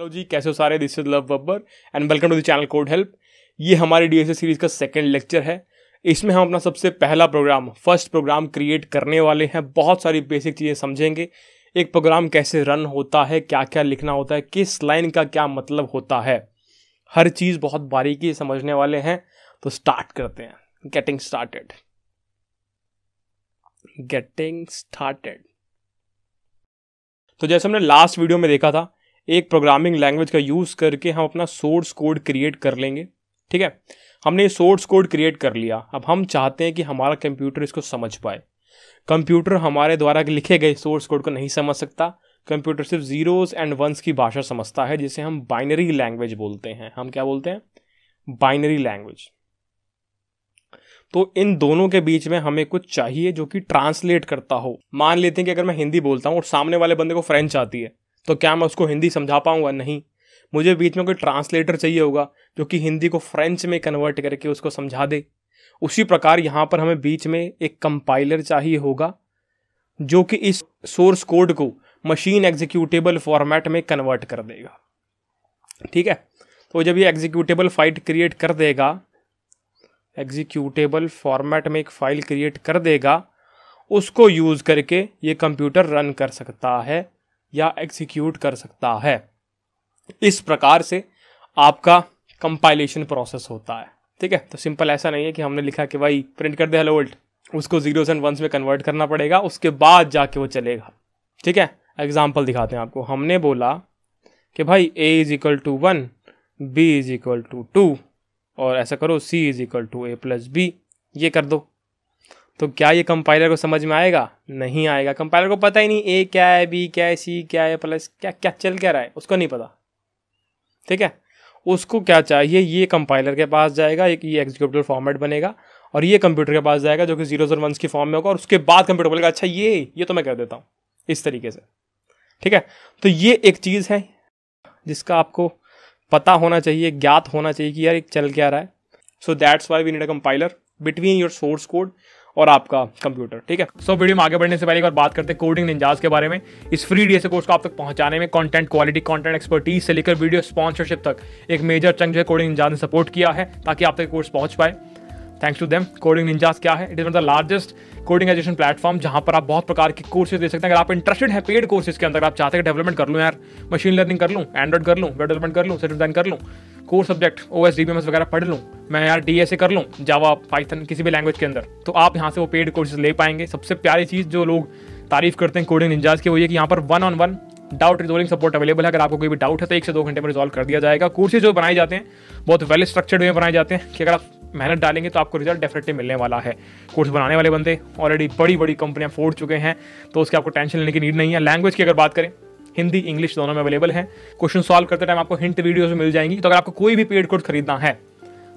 hello जी कैसे हो सारे this is Luv Babbar and welcome to the channel code help ये हमारे डी सीरीज का सेकंड लेक्चर है इसमें हम अपना सबसे पहला प्रोग्राम फर्स्ट प्रोग्राम क्रिएट करने वाले हैं बहुत सारी बेसिक चीज़ें समझेंगे एक प्रोग्राम कैसे रन होता है क्या क्या लिखना होता है किस लाइन का क्या मतलब होता है हर चीज़ बहुत बारीकी समझने वाले हैं तो स्टार्ट करते हैं गेटिंग स्टार्टेड गेटिंग स्टार्टेड तो जैसे हमने लास्ट वीडियो में देखा था एक प्रोग्रामिंग लैंग्वेज का यूज़ करके हम अपना सोर्स कोड क्रिएट कर लेंगे ठीक है हमने ये सोर्स कोड क्रिएट कर लिया अब हम चाहते हैं कि हमारा कंप्यूटर इसको समझ पाए कंप्यूटर हमारे द्वारा लिखे गए सोर्स कोड को नहीं समझ सकता कंप्यूटर सिर्फ जीरोस एंड वंस की भाषा समझता है जिसे हम बाइनरी लैंग्वेज बोलते हैं हम क्या बोलते हैं बाइनरी लैंग्वेज तो इन दोनों के बीच में हमें कुछ चाहिए जो कि ट्रांसलेट करता हो मान लेते हैं कि अगर मैं हिंदी बोलता हूँ और सामने वाले बंदे को फ्रेंच आती है तो क्या मैं उसको हिंदी समझा पाऊँगा नहीं मुझे बीच में कोई ट्रांसलेटर चाहिए होगा जो कि हिंदी को फ्रेंच में कन्वर्ट करके उसको समझा दे उसी प्रकार यहाँ पर हमें बीच में एक कंपाइलर चाहिए होगा जो कि इस सोर्स कोड को मशीन एग्जीक्यूटेबल फॉर्मेट में कन्वर्ट कर देगा ठीक है तो जब ये एग्जीक्यूटेबल फाइल क्रिएट कर देगा एग्जीक्यूटेबल फॉर्मेट में एक फ़ाइल क्रिएट कर देगा उसको यूज़ करके ये कंप्यूटर रन कर सकता है या एग्जीक्यूट कर सकता है इस प्रकार से आपका कंपाइलेशन प्रोसेस होता है ठीक है तो सिंपल ऐसा नहीं है कि हमने लिखा कि भाई प्रिंट कर दे हेलो वर्ल्ड उसको जीरो एंड वंस में कन्वर्ट करना पड़ेगा उसके बाद जाके वो चलेगा ठीक है एग्जाम्पल दिखाते हैं आपको हमने बोला कि भाई A is equal to one B is equal to two और ऐसा करो C is equal to A plus B ये कर दो तो क्या ये कंपाइलर को समझ में आएगा नहीं आएगा कंपाइलर को पता ही नहीं ए क्या है बी क्या है सी क्या है प्लस क्या क्या चल क्या रहा है उसको नहीं पता ठीक है उसको क्या चाहिए ये कंपाइलर के पास जाएगा एक ये एग्जीक्यूटिव फॉर्मेट बनेगा और ये कंप्यूटर के पास जाएगा जो कि जीरो जीरो वंस की फॉर्म में होगा और उसके बाद कंप्यूटर बोलेगा अच्छा ये ये तो मैं कर देता हूँ इस तरीके से ठीक है तो ये एक चीज़ है जिसका आपको पता होना चाहिए ज्ञात होना चाहिए कि यार एक चल क्या रहा है so that's why we need a compiler between your source code और आपका कंप्यूटर ठीक है सो वीडियो में आगे बढ़ने से पहले एक बार बात करते हैं कोडिंग निंजाज के बारे में इस फ्री डी कोर्स को आप तक पहुंचाने में कंटेंट क्वालिटी कंटेंट एक्सपर्टीज से लेकर वीडियो स्पॉन्सरशिप तक एक मेजर चंग जो है कोडिंग निंजाज ने सपोर्ट किया है ताकि आप तक कोर्स पहुंच पाए thanks to them coding ninjas क्या है it is one the largest coding education platform जहां पर आप बहुत प्रकार के कोर्सेज दे सकते हैं अगर आप इंटरेस्टेड हैं पेड कोर्सेज के अंदर आप चाहते हैं डेवलपमेंट कर लूँ यार मशीन लर्निंग कर लूँ एंड्रॉइड कर लूँ वेब डेवलपमेंट कर लूँ सिर्फ डिजाइन कर लूँ कोर सब्जेक्ट ओ एस वगैरह पढ़ लूँ मैं यार डी एस ए कर लूँ जावा पाइथन किसी भी लैंग्वेज के अंदर तो आप यहाँ से वो पेड कोर्सेज ले पाएंगे सबसे प्यारी चीज़ जो लोग तारीफ करते हैं कोडिंग निंजाज की वो ये कि यहाँ पर one on one doubt resolving support available है अगर आपको कोई भी डाउट है तो एक से दो घंटे में रिजॉल्व कर दिया जाएगा कोर्सेज जो बनाए जाते हैं बहुत वेल स्ट्रक्चर्ड वे बनाए जाते हैं कि अगर आप मेहनत डालेंगे तो आपको रिजल्ट डेफिनेटली मिलने वाला है कोर्स बनाने वाले बंदे ऑलरेडी बड़ी बड़ी कंपनियाँ फोड़ चुके हैं तो उसके आपको टेंशन लेने की नीड नहीं है लैंग्वेज की अगर बात करें हिंदी इंग्लिश दोनों में अवेलेबल है क्वेश्चन सॉल्व करते टाइम आपको हिंट वीडियोज मिल जाएंगी तो अगर आपको कोई भी पेड कोर्स खरीदना है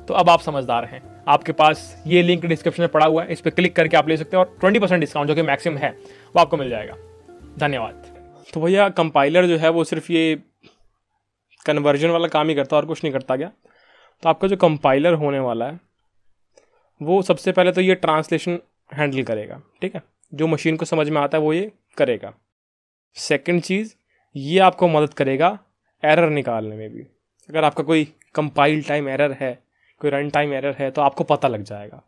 तो अब आप समझदार हैं आपके पास ये लिंक डिस्क्रिप्शन में पड़ा हुआ है इस पर क्लिक करके आप ले सकते हैं और ट्वेंटी परसेंट डिस्काउंट जो कि मैक्सिमम है वो आपको मिल जाएगा धन्यवाद तो भैया कंपाइलर जो है वो सिर्फ ये कन्वर्जन वाला काम ही करता और कुछ नहीं करता क्या तो आपका जो कंपाइलर होने वाला है वो सबसे पहले तो ये ट्रांसलेशन हैंडल करेगा ठीक है जो मशीन को समझ में आता है वो ये करेगा सेकंड चीज़ ये आपको मदद करेगा एरर निकालने में भी अगर आपका कोई कंपाइल टाइम एरर है कोई रन टाइम एरर है तो आपको पता लग जाएगा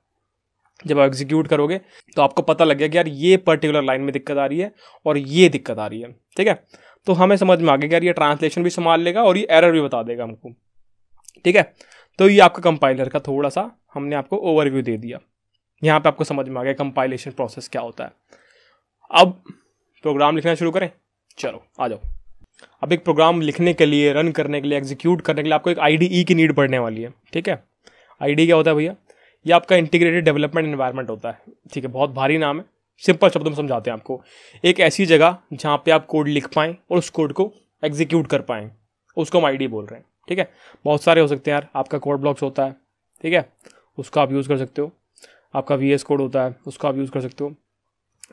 जब आप एग्जीक्यूट करोगे तो आपको पता लग गया कि यार ये पर्टिकुलर लाइन में दिक्कत आ रही है और ये दिक्कत आ रही है ठीक है तो हमें समझ में आ गया कि यार ये ट्रांसलेशन भी संभाल लेगा और ये एरर भी बता देगा हमको ठीक है तो ये आपका कंपाइलर का थोड़ा सा हमने आपको ओवरव्यू दे दिया यहाँ पे आपको समझ में आ गया कंपाइलेशन प्रोसेस क्या होता है अब प्रोग्राम लिखना शुरू करें चलो आ जाओ अब एक प्रोग्राम लिखने के लिए रन करने के लिए एग्जीक्यूट करने के लिए आपको एक आई की नीड पड़ने वाली है ठीक है आई क्या होता है भैया ये आपका इंटीग्रेटेड डेवलपमेंट इन्वायरमेंट होता है ठीक है बहुत भारी नाम है सिंपल शब्दों में समझाते हैं आपको एक ऐसी जगह जहाँ पे आप कोड लिख पाएँ और उस कोड को एग्जीक्यूट कर पाएँ उसको हम आई बोल रहे हैं ठीक है बहुत सारे हो सकते हैं यार आपका कोड ब्लॉक्स होता है ठीक है उसका आप यूज़ कर सकते हो आपका वी कोड होता है उसका आप यूज़ कर सकते हो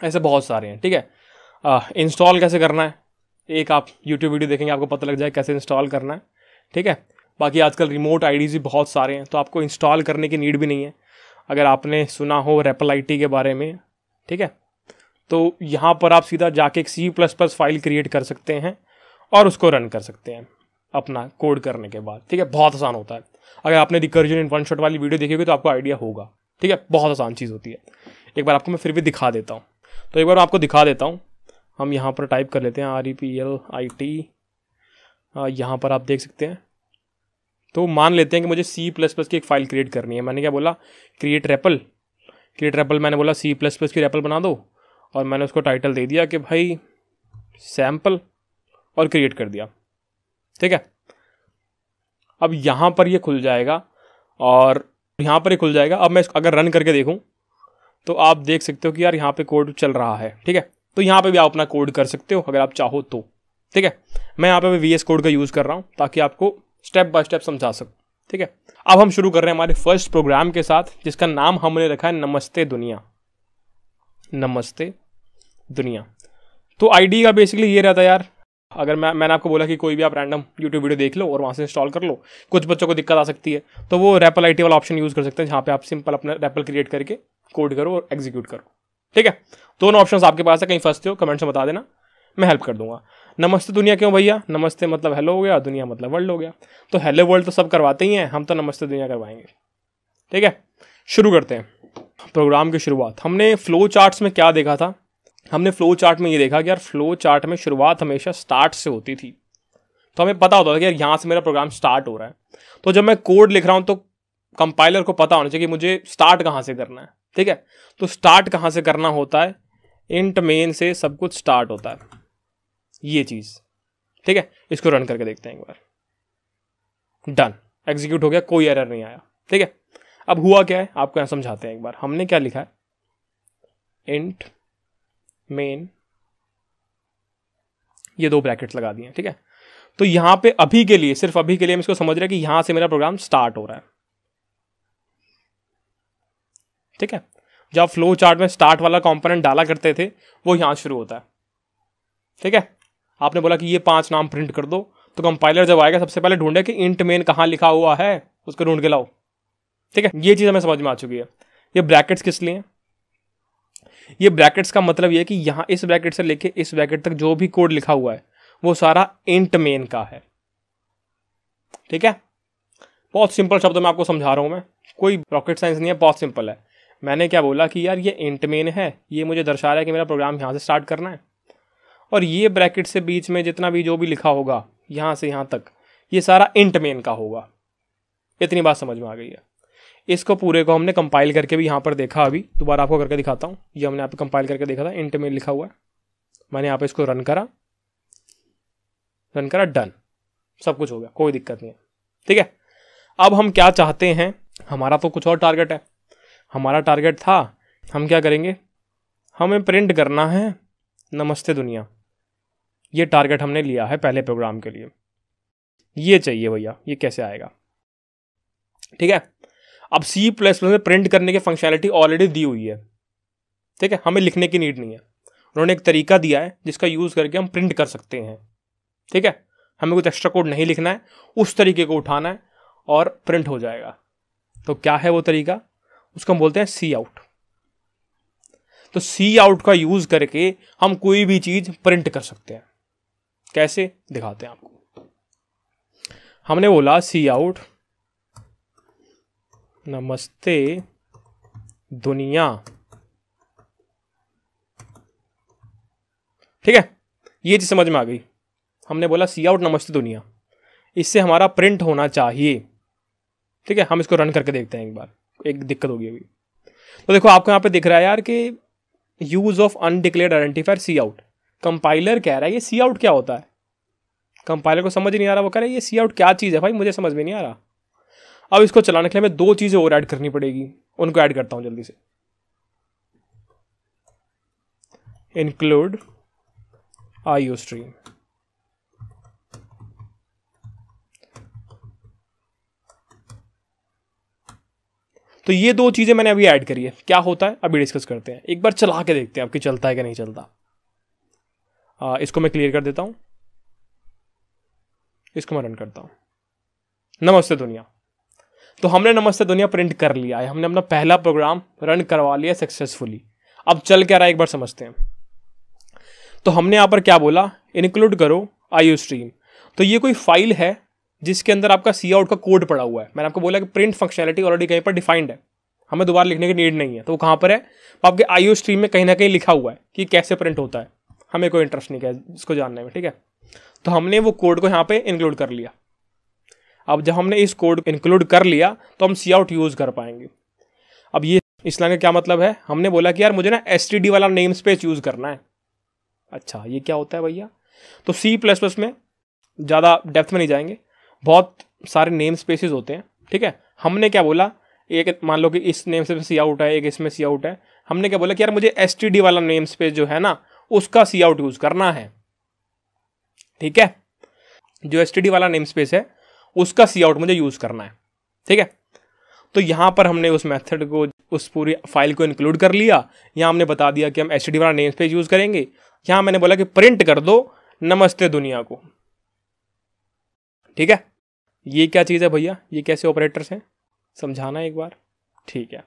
ऐसे बहुत सारे हैं ठीक है इंस्टॉल कैसे करना है एक आप यूट्यूब वीडियो देखेंगे आपको पता लग जाए कैसे इंस्टॉल करना है ठीक है बाकी आजकल रिमोट आई भी बहुत सारे हैं तो आपको इंस्टॉल करने की नीड भी नहीं है अगर आपने सुना हो रेपल आई के बारे में ठीक है तो यहाँ पर आप सीधा जाके एक C plus plus file create कर सकते हैं और उसको रन कर सकते हैं अपना कोड करने के बाद ठीक है बहुत आसान होता है अगर आपने रिकर्जन इन वन शॉट वाली वीडियो देखी होगी तो आपको आइडिया होगा ठीक है बहुत आसान चीज़ होती है एक बार आपको मैं फिर भी दिखा देता हूँ तो एक बार आपको दिखा देता हूँ हम यहाँ पर टाइप कर लेते हैं R E P L I T यहाँ पर आप देख सकते हैं तो मान लेते हैं कि मुझे सी प्लस प्लस की एक फ़ाइल क्रिएट करनी है मैंने क्या बोला क्रिएट रेपल क्रिएट रेपल मैंने बोला सी प्लस प्लस की रेपल बना दो और मैंने उसको टाइटल दे दिया कि भाई सैम्पल और क्रिएट कर दिया ठीक है अब यहाँ पर ये खुल जाएगा और यहाँ पर ये खुल जाएगा अब मैं इसको अगर रन करके देखूँ तो आप देख सकते हो कि यार यहाँ पे कोड चल रहा है ठीक है तो यहाँ पे भी आप अपना कोड कर सकते हो अगर आप चाहो तो ठीक है मैं यहाँ पे भी वी कोड का यूज़ कर रहा हूँ ताकि आपको स्टेप बाय स्टेप समझा सकूँ ठीक है अब हम शुरू कर रहे हैं हमारे फर्स्ट प्रोग्राम के साथ जिसका नाम हमने रखा है नमस्ते दुनिया नमस्ते दुनिया तो आईडी का बेसिकली ये रहता है यार अगर मैं मैंने आपको बोला कि कोई भी आप रैंडम यूट्यूब वीडियो देख लो और वहाँ से इंस्टॉल कर लो कुछ बच्चों को दिक्कत आ सकती है तो वो रैपल आई वाला ऑप्शन यूज़ कर सकते हैं जहाँ पे आप सिंपल अपना रैपल क्रिएट करके कोड करो और एग्जीक्यूट करो ठीक है दोनों ऑप्शन आपके पास है कहीं फंसते हो कमेंट्स में बता देना मैं हेल्प कर दूंगा नमस्ते दुनिया क्यों भैया नमस्ते मतलब हेलो हो गया दुनिया मतलब वर्ल्ड हो गया तो हेलो वर्ल्ड तो सब करवाते ही हैं हम तो नमस्ते दुनिया करवाएंगे ठीक है शुरू करते हैं प्रोग्राम की शुरुआत हमने फ्लो चार्ट्स में क्या देखा था हमने फ्लो चार्ट में ये देखा कि यार फ्लो चार्ट में शुरुआत हमेशा स्टार्ट से होती थी तो हमें पता होता था कि यार यहाँ से मेरा प्रोग्राम स्टार्ट हो रहा है तो जब मैं कोड लिख रहा हूँ तो कंपाइलर को पता होना चाहिए कि मुझे स्टार्ट कहाँ से करना है ठीक है तो स्टार्ट कहाँ से करना होता है इंट मेन से सब कुछ स्टार्ट होता है ये चीज़ ठीक है इसको रन करके देखते हैं एक बार डन एग्जीक्यूट हो गया कोई एरर नहीं आया ठीक है अब हुआ क्या है आपको यहां समझाते हैं एक बार हमने क्या लिखा है इंट मेन ये दो ब्रैकेट्स लगा दिए ठीक है तो यहां पे अभी के लिए सिर्फ अभी के लिए हम इसको समझ रहे हैं कि यहां से मेरा प्रोग्राम स्टार्ट हो रहा है ठीक है जब फ्लो चार्ट में स्टार्ट वाला कंपोनेंट डाला करते थे वो यहां शुरू होता है ठीक है आपने बोला कि ये पांच नाम प्रिंट कर दो तो कंपाइलर जब आएगा सबसे पहले ढूंढे कि इंट मेन कहां लिखा हुआ है उसको ढूंढ के लाओ ठीक है ये चीज़ हमें समझ में आ चुकी है ये ब्रैकेट्स किस लिए ये ब्रैकेट्स का मतलब ये है कि यहाँ इस ब्रैकेट से लेके इस ब्रैकेट तक जो भी कोड लिखा हुआ है वो सारा इंट मेन का है ठीक है बहुत सिंपल शब्द में आपको समझा रहा हूँ मैं कोई रॉकेट साइंस नहीं है बहुत सिंपल है मैंने क्या बोला कि यार ये इंट मेन है ये मुझे दर्शा रहा है कि मेरा प्रोग्राम यहाँ से स्टार्ट करना है और ये ब्रैकेट से बीच में जितना भी जो भी लिखा होगा यहाँ से यहाँ तक ये सारा इंट मेन का होगा इतनी बात समझ में आ गई है इसको पूरे को हमने कंपाइल करके भी यहाँ पर देखा अभी दोबारा आपको करके दिखाता हूँ ये हमने यहाँ पे कंपाइल करके देखा था इंट में लिखा हुआ है मैंने यहाँ पे इसको रन करा रन करा डन सब कुछ हो गया कोई दिक्कत नहीं है ठीक है अब हम क्या चाहते हैं हमारा तो कुछ और टारगेट है हमारा टारगेट था हम क्या करेंगे हमें प्रिंट करना है नमस्ते दुनिया ये टारगेट हमने लिया है पहले प्रोग्राम के लिए ये चाहिए भैया ये कैसे आएगा ठीक है अब सी प्लस प्लस में प्रिंट करने की फंक्शनैलिटी ऑलरेडी दी हुई है ठीक है हमें लिखने की नीड नहीं है उन्होंने एक तरीका दिया है जिसका यूज़ करके हम प्रिंट कर सकते हैं ठीक है हमें कुछ एक्स्ट्रा कोड नहीं लिखना है उस तरीके को उठाना है और प्रिंट हो जाएगा तो क्या है वो तरीका उसको हम बोलते हैं सी आउट तो सी आउट का यूज़ करके हम कोई भी चीज़ प्रिंट कर सकते हैं कैसे दिखाते हैं आपको हमने बोला सी आउट नमस्ते दुनिया ठीक है ये चीज़ समझ में आ गई हमने बोला सी आउट नमस्ते दुनिया इससे हमारा प्रिंट होना चाहिए ठीक है हम इसको रन करके देखते हैं एक बार एक दिक्कत होगी अभी तो देखो आपको यहां पे दिख रहा है यार कि use of undeclared identifier cout compiler कह रहा है ये सी आउट क्या होता है कंपाइलर को समझ नहीं आ रहा वो कह रहा है ये सी आउट क्या चीज़ है भाई मुझे समझ में नहीं आ रहा अब इसको चलाने के लिए हमें दो चीज़ें और ऐड करनी पड़ेगी उनको ऐड करता हूँ जल्दी से इंक्लूड आईओ स्ट्रीम तो ये दो चीज़ें मैंने अभी ऐड करी है क्या होता है अभी डिस्कस करते हैं एक बार चला के देखते हैं आपकी चलता है कि नहीं चलता आ, इसको मैं क्लियर कर देता हूं इसको मैं रन करता हूं नमस्ते दुनिया तो हमने नमस्ते दुनिया प्रिंट कर लिया है हमने अपना पहला प्रोग्राम रन करवा लिया सक्सेसफुली अब चल क्या रहा है एक बार समझते हैं तो हमने यहाँ पर क्या बोला इंक्लूड करो आई स्ट्रीम तो ये कोई फाइल है जिसके अंदर आपका सी आउट का कोड पड़ा हुआ है मैंने आपको बोला कि प्रिंट फंक्शनलिटी ऑलरेडी कहीं पर डिफाइंड है हमें दोबारा लिखने की नीड नहीं है तो वो कहाँ पर है आपके आई स्ट्रीम में कहीं ना कहीं लिखा हुआ है कि कैसे प्रिंट होता है हमें कोई इंटरेस्ट नहीं है इसको जानने में ठीक है तो हमने वो कोड को यहाँ पर इंक्लूड कर लिया अब जब हमने इस कोड इंक्लूड कर लिया तो हम सी आउट यूज़ कर पाएंगे अब ये इस लाइन का क्या मतलब है हमने बोला कि यार मुझे ना एस वाला नेम स्पेस यूज़ करना है अच्छा ये क्या होता है भैया तो सी प्लस प्लस में ज़्यादा डेप्थ में नहीं जाएंगे बहुत सारे नेम स्पेसिस होते हैं ठीक है हमने क्या बोला एक मान लो कि इस नेम स्पेस में सी आउट है एक इसमें सी आउट है हमने क्या बोला कि यार मुझे एस वाला नेम स्पेस जो है ना उसका सी आउट यूज़ करना है ठीक है जो एस वाला नेम स्पेस है उसका सी आउट मुझे यूज़ करना है ठीक है तो यहाँ पर हमने उस मेथड को उस पूरी फाइल को इंक्लूड कर लिया यहाँ हमने बता दिया कि हम एस डी वाला नेम स्पेस यूज़ करेंगे यहाँ मैंने बोला कि प्रिंट कर दो नमस्ते दुनिया को ठीक है ये क्या चीज़ है भैया ये कैसे ऑपरेटर्स हैं समझाना एक बार ठीक है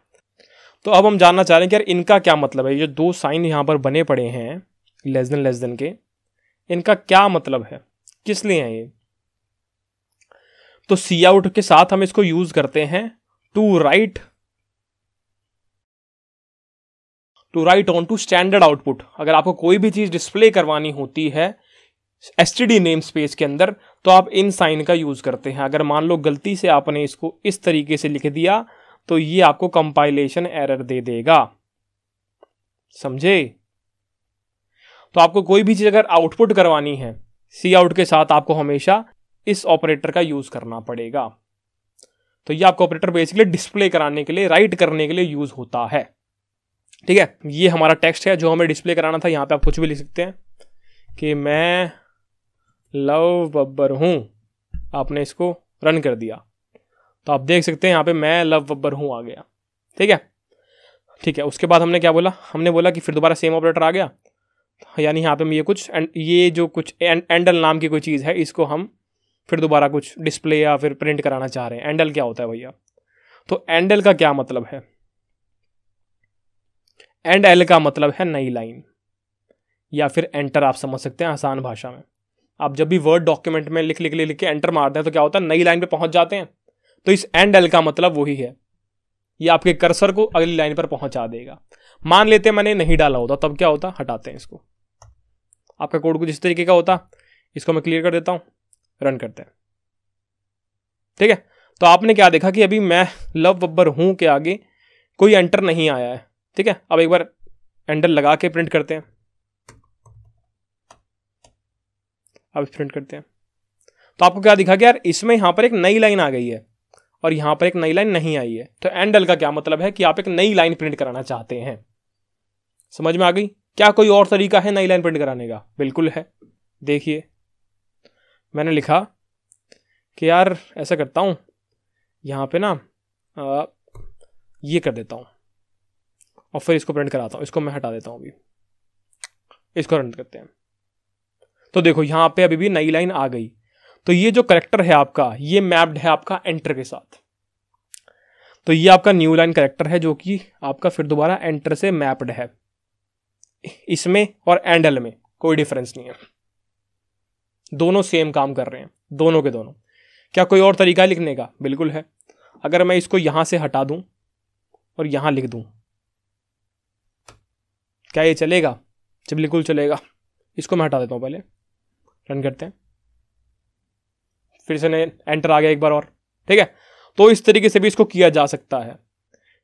तो अब हम जानना चाह रहे हैं कि यार इनका क्या मतलब है ये जो दो साइन यहाँ पर बने पड़े हैं लेस देन लेस देन के इनका क्या मतलब है किस लिए हैं ये तो सी आउट के साथ हम इसको यूज करते हैं to write to write on to standard output अगर आपको कोई भी चीज डिस्प्ले करवानी होती है S T D namespace के अंदर तो आप इन साइन का यूज करते हैं अगर मान लो गलती से आपने इसको इस तरीके से लिख दिया तो ये आपको कंपाइलेशन एरर दे देगा समझे तो आपको कोई भी चीज अगर आउटपुट करवानी है सी आउट के साथ आपको हमेशा इस ऑपरेटर का यूज़ करना पड़ेगा तो ये आपका ऑपरेटर बेसिकली डिस्प्ले कराने के लिए राइट करने के लिए यूज़ होता है ठीक है ये हमारा टेक्स्ट है जो हमें डिस्प्ले कराना था यहाँ पे आप कुछ भी लिख सकते हैं कि मैं लव बब्बर हूँ आपने इसको रन कर दिया तो आप देख सकते हैं यहाँ पे मैं लव बब्बर हूँ आ गया ठीक है ठीक है उसके बाद हमने क्या बोला हमने बोला कि फिर दोबारा सेम ऑपरेटर आ गया यानी यहाँ पे हम ये कुछ एंड ये जो कुछ एंडल नाम की कोई चीज़ है इसको हम फिर दोबारा कुछ डिस्प्ले या फिर प्रिंट कराना चाह रहे हैं एंडल क्या होता है भैया तो एंडल का क्या मतलब है एंड एल का मतलब है नई लाइन या फिर एंटर आप समझ सकते हैं आसान भाषा में आप जब भी वर्ड डॉक्यूमेंट में लिख लिख लिख लिख के एंटर मारते हैं तो क्या होता है नई लाइन पे पहुंच जाते हैं तो इस एंड एल का मतलब वही है ये आपके कर्सर को अगली लाइन पर पहुंचा देगा मान लेते मैंने नहीं डाला होता तब क्या होता हटाते हैं इसको आपका कोड कुछ इस तरीके का होता इसको मैं क्लियर कर देता हूं रन करते हैं ठीक है तो आपने क्या देखा कि अभी मैं लव बब्बर हूं के आगे कोई एंटर नहीं आया है ठीक है अब एक बार एंटर लगा के प्रिंट करते हैं अब प्रिंट करते हैं तो आपको क्या दिखा कि यार इसमें यहां पर एक नई लाइन आ गई है और यहां पर एक नई लाइन नहीं आई है तो एंडल का क्या मतलब है कि आप एक नई लाइन प्रिंट कराना चाहते हैं समझ में आ गई क्या कोई और तरीका है नई लाइन प्रिंट कराने का बिल्कुल है देखिए मैंने लिखा कि यार ऐसा करता हूँ यहाँ पे ना आ, ये कर देता हूँ और फिर इसको प्रिंट कराता हूँ इसको मैं हटा देता हूँ अभी इसको रन करते हैं तो देखो यहाँ पे अभी भी नई लाइन आ गई तो ये जो करेक्टर है आपका ये मैप्ड है आपका एंटर के साथ तो ये आपका न्यू लाइन करेक्टर है जो कि आपका फिर दोबारा एंटर से मैप्ड है इसमें और एंडल में कोई डिफरेंस नहीं है दोनों सेम काम कर रहे हैं दोनों के दोनों क्या कोई और तरीका लिखने का बिल्कुल है अगर मैं इसको यहां से हटा दूं और यहां लिख दूं क्या ये चलेगा जी बिल्कुल चलेगा इसको मैं हटा देता हूं पहले रन करते हैं फिर से एंटर आ गया एक बार और ठीक है तो इस तरीके से भी इसको किया जा सकता है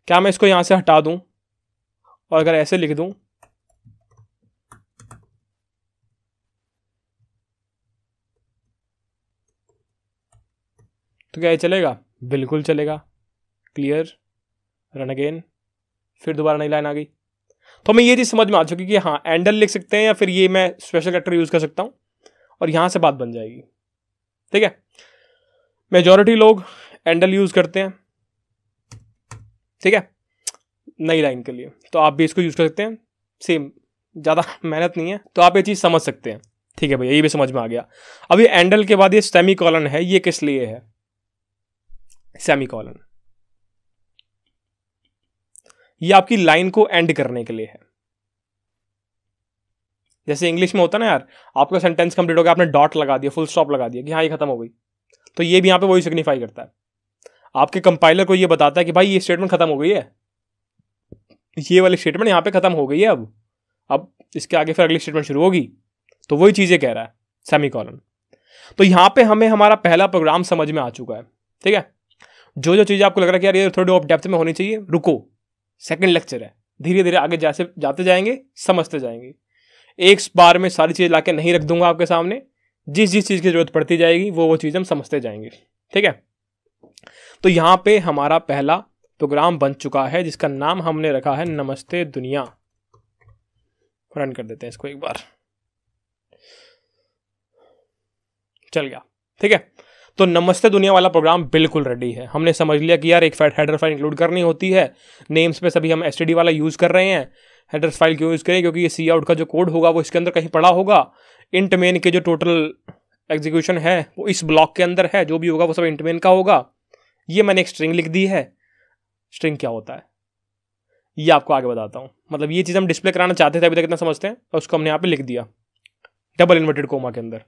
क्या मैं इसको यहां से हटा दूं और अगर ऐसे लिख दूं तो क्या ये चलेगा बिल्कुल चलेगा क्लियर रन अगेन फिर दोबारा नई लाइन आ गई तो हमें ये चीज़ समझ में आ चुकी कि हाँ एंडल लिख सकते हैं या फिर ये मैं स्पेशल करेक्टर यूज़ कर सकता हूँ और यहाँ से बात बन जाएगी ठीक है मेजॉरिटी लोग एंडल यूज़ करते हैं ठीक है नई लाइन के लिए तो आप भी इसको यूज़ कर सकते हैं सेम ज़्यादा मेहनत नहीं है तो आप ये चीज़ समझ सकते हैं ठीक है भैया ये भी समझ में आ गया अब ये एंडल के बाद ये सेमी कॉलन है ये किस लिए है सेमी कॉलन ये आपकी लाइन को एंड करने के लिए है जैसे इंग्लिश में होता ना यार आपका सेंटेंस कंप्लीट हो गया आपने डॉट लगा दिया फुल स्टॉप लगा दिया कि हाँ ये खत्म हो गई तो ये भी यहां पे वही सिग्निफाई करता है आपके कंपाइलर को ये बताता है कि भाई ये स्टेटमेंट खत्म हो गई है ये वाली स्टेटमेंट यहां पे खत्म हो गई है अब अब इसके आगे फिर अगली स्टेटमेंट शुरू होगी तो वही चीज़ें कह रहा है सेमी कॉलन तो यहां पे हमें हमारा पहला प्रोग्राम समझ में आ चुका है ठीक है जो जो चीज़ आपको लग रहा है कि यार ये थोड़ी ऑफ डेप्थ में होनी चाहिए रुको सेकेंड लेक्चर है धीरे धीरे आगे जैसे जाते जाएंगे समझते जाएंगे एक बार में सारी चीज़ ला नहीं रख दूंगा आपके सामने जिस जिस चीज़ की ज़रूरत पड़ती जाएगी वो वो चीज़ हम समझते जाएंगे ठीक है तो यहाँ पे हमारा पहला प्रोग्राम बन चुका है जिसका नाम हमने रखा है नमस्ते दुनिया रन कर देते हैं इसको एक बार चल गया ठीक है तो नमस्ते दुनिया वाला प्रोग्राम बिल्कुल रेडी है हमने समझ लिया कि यार एक फैट हेडर फाइल इंक्लूड करनी होती है नेम्स पे सभी हम एस वाला यूज़ कर रहे हैं हेडर्स फाइल क्यों यूज़ करें क्योंकि ये सी आउट का जो कोड होगा वो इसके अंदर कहीं पड़ा होगा इंट मेन के जो टोटल एग्जीक्यूशन है वो इस ब्लॉक के अंदर है जो भी होगा वो सब इंट मेन का होगा ये मैंने एक स्ट्रिंग लिख दी है स्ट्रिंग क्या होता है ये आपको आगे बताता हूँ मतलब ये चीज़ हम डिस्प्ले कराना चाहते थे अभी तक इतना समझते हैं और उसको हमने यहाँ पे लिख दिया डबल इन्वर्टेड कोमा के अंदर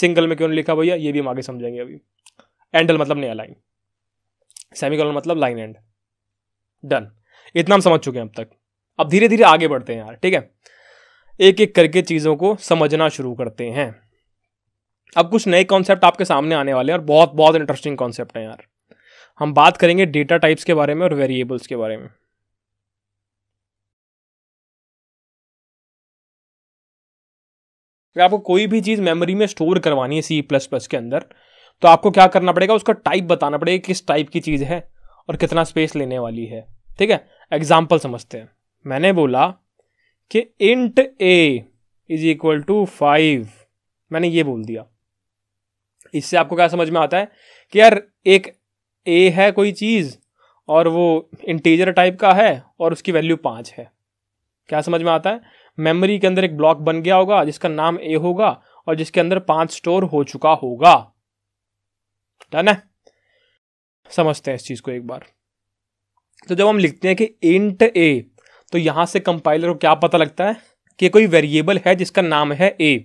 सिंगल में क्यों नहीं लिखा भैया ये भी हम आगे समझेंगे अभी एंडल मतलब नया लाइन सेमिकॉलन मतलब लाइन एंड डन इतना हम समझ चुके हैं अब तक अब धीरे धीरे आगे बढ़ते हैं यार ठीक है एक एक करके चीज़ों को समझना शुरू करते हैं अब कुछ नए कॉन्सेप्ट आपके सामने आने वाले हैं और बहुत बहुत इंटरेस्टिंग कॉन्सेप्ट हैं यार हम बात करेंगे डेटा टाइप्स के बारे में और वेरिएबल्स के बारे में अगर आपको कोई भी चीज़ मेमोरी में स्टोर करवानी है सी प्लस प्लस के अंदर तो आपको क्या करना पड़ेगा उसका टाइप बताना पड़ेगा किस टाइप की चीज़ है और कितना स्पेस लेने वाली है ठीक है एग्जाम्पल समझते हैं मैंने बोला कि int A is equal to five मैंने ये बोल दिया इससे आपको क्या समझ में आता है कि यार एक ए है कोई चीज़ और वो इंटीजर टाइप का है और उसकी वैल्यू पाँच है क्या समझ में आता है मेमोरी के अंदर एक ब्लॉक बन गया होगा जिसका नाम ए होगा और जिसके अंदर पांच स्टोर हो चुका होगा डन है समझते हैं इस चीज को एक बार तो जब हम लिखते हैं कि इंट ए तो यहां से कंपाइलर को क्या पता लगता है कि कोई वेरिएबल है जिसका नाम है ए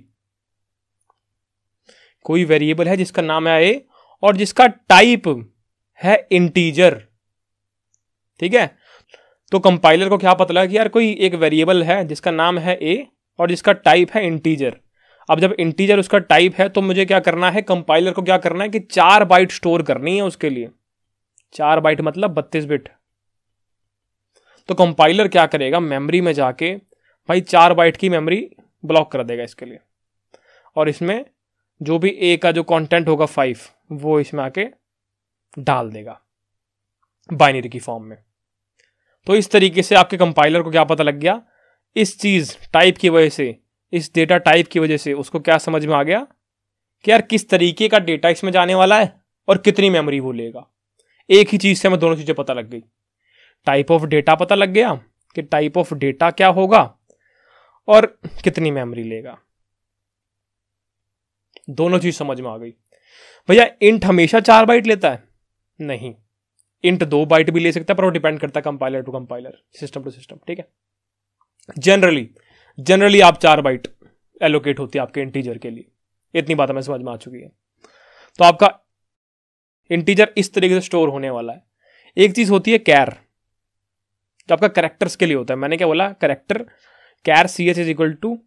कोई वेरिएबल है जिसका नाम है ए और जिसका टाइप है इंटीजर ठीक है तो कंपाइलर को क्या पता लगा कि यार कोई एक वेरिएबल है जिसका नाम है ए और जिसका टाइप है इंटीजर अब जब इंटीजर उसका टाइप है तो मुझे क्या करना है कंपाइलर को क्या करना है कि चार बाइट स्टोर करनी है उसके लिए चार बाइट मतलब बत्तीस बिट तो कंपाइलर क्या करेगा मेमोरी में जाके भाई चार बाइट की मेमोरी ब्लॉक कर देगा इसके लिए और इसमें जो भी ए का जो कंटेंट होगा फाइव वो इसमें आके डाल देगा बाइनरी की फॉर्म में तो इस तरीके से आपके कंपाइलर को क्या पता लग गया इस चीज़ टाइप की वजह से इस डेटा टाइप की वजह से उसको क्या समझ में आ गया कि यार किस तरीके का डेटा इसमें जाने वाला है और कितनी मेमोरी वो लेगा एक ही चीज़ से हमें दोनों चीज़ें पता लग गई टाइप ऑफ डेटा पता लग गया कि टाइप ऑफ डेटा क्या होगा और कितनी मेमोरी लेगा दोनों चीज़ समझ में आ गई भैया इंट हमेशा चार बाइट लेता है नहीं इंट दो बाइट भी ले सकता है पर वो डिपेंड करता है compiler to compiler system to system ठीक है जनरली जनरली आप चार बाइट एलोकेट होती है आपके इंटीजर के लिए इतनी बात हमें समझ में आ चुकी है तो आपका इंटीजर इस तरीके से स्टोर होने वाला है एक चीज़ होती है कैर जो आपका करेक्टर्स के लिए होता है मैंने क्या बोला character char C H is equal to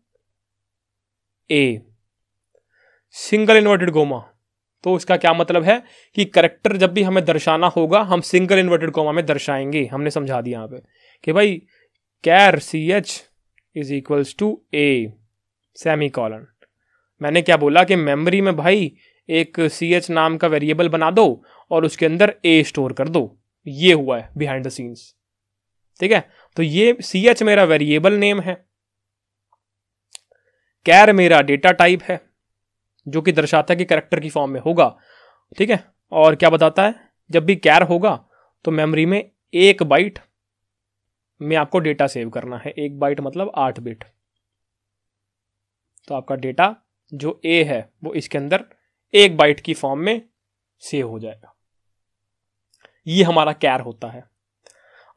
a single inverted comma तो इसका क्या मतलब है कि करेक्टर जब भी हमें दर्शाना होगा हम सिंगल इन्वर्टेड कॉमा में दर्शाएंगे हमने समझा दिया यहाँ पे कि भाई char C H is equals to a semicolon मैंने क्या बोला कि मेमोरी में भाई एक सी एच नाम का वेरिएबल बना दो और उसके अंदर ए स्टोर कर दो ये हुआ है बिहाइंड द सीन्स ठीक है तो ये सी एच मेरा वेरिएबल नेम है कैर मेरा डेटा टाइप है जो कि दर्शाता है कि करेक्टर की फॉर्म में होगा ठीक है और क्या बताता है जब भी कैर होगा तो मेमोरी में एक बाइट में आपको डेटा सेव करना है एक बाइट मतलब आठ बिट तो आपका डेटा जो ए है वो इसके अंदर एक बाइट की फॉर्म में सेव हो जाएगा ये हमारा कैर होता है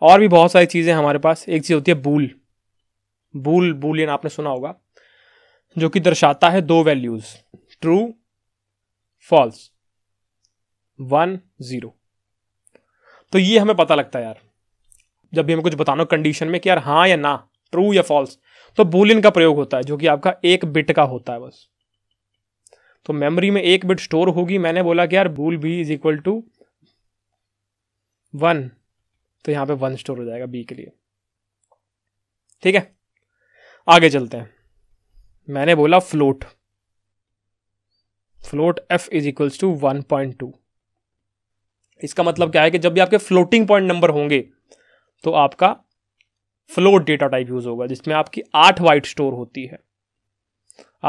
और भी बहुत सारी चीज़ें हमारे पास एक चीज़ होती है बूल बूल बूलियन आपने सुना होगा जो कि दर्शाता है दो values true false one zero तो ये हमें पता लगता है यार जब भी हमें कुछ बताना कंडीशन में कि यार हाँ या ना ट्रू या फॉल्स तो बुलियन का प्रयोग होता है जो कि आपका एक बिट का होता है बस तो मेमोरी में एक बिट स्टोर होगी मैंने बोला कि यार bool B is equal to one तो यहां पे वन स्टोर हो जाएगा बी के लिए ठीक है आगे चलते हैं मैंने बोला float float F is equals to one point two इसका मतलब क्या है कि जब भी आपके फ्लोटिंग पॉइंट नंबर होंगे तो आपका फ्लोट डेटा टाइप यूज होगा जिसमें आपकी आठ वाइट स्टोर होती है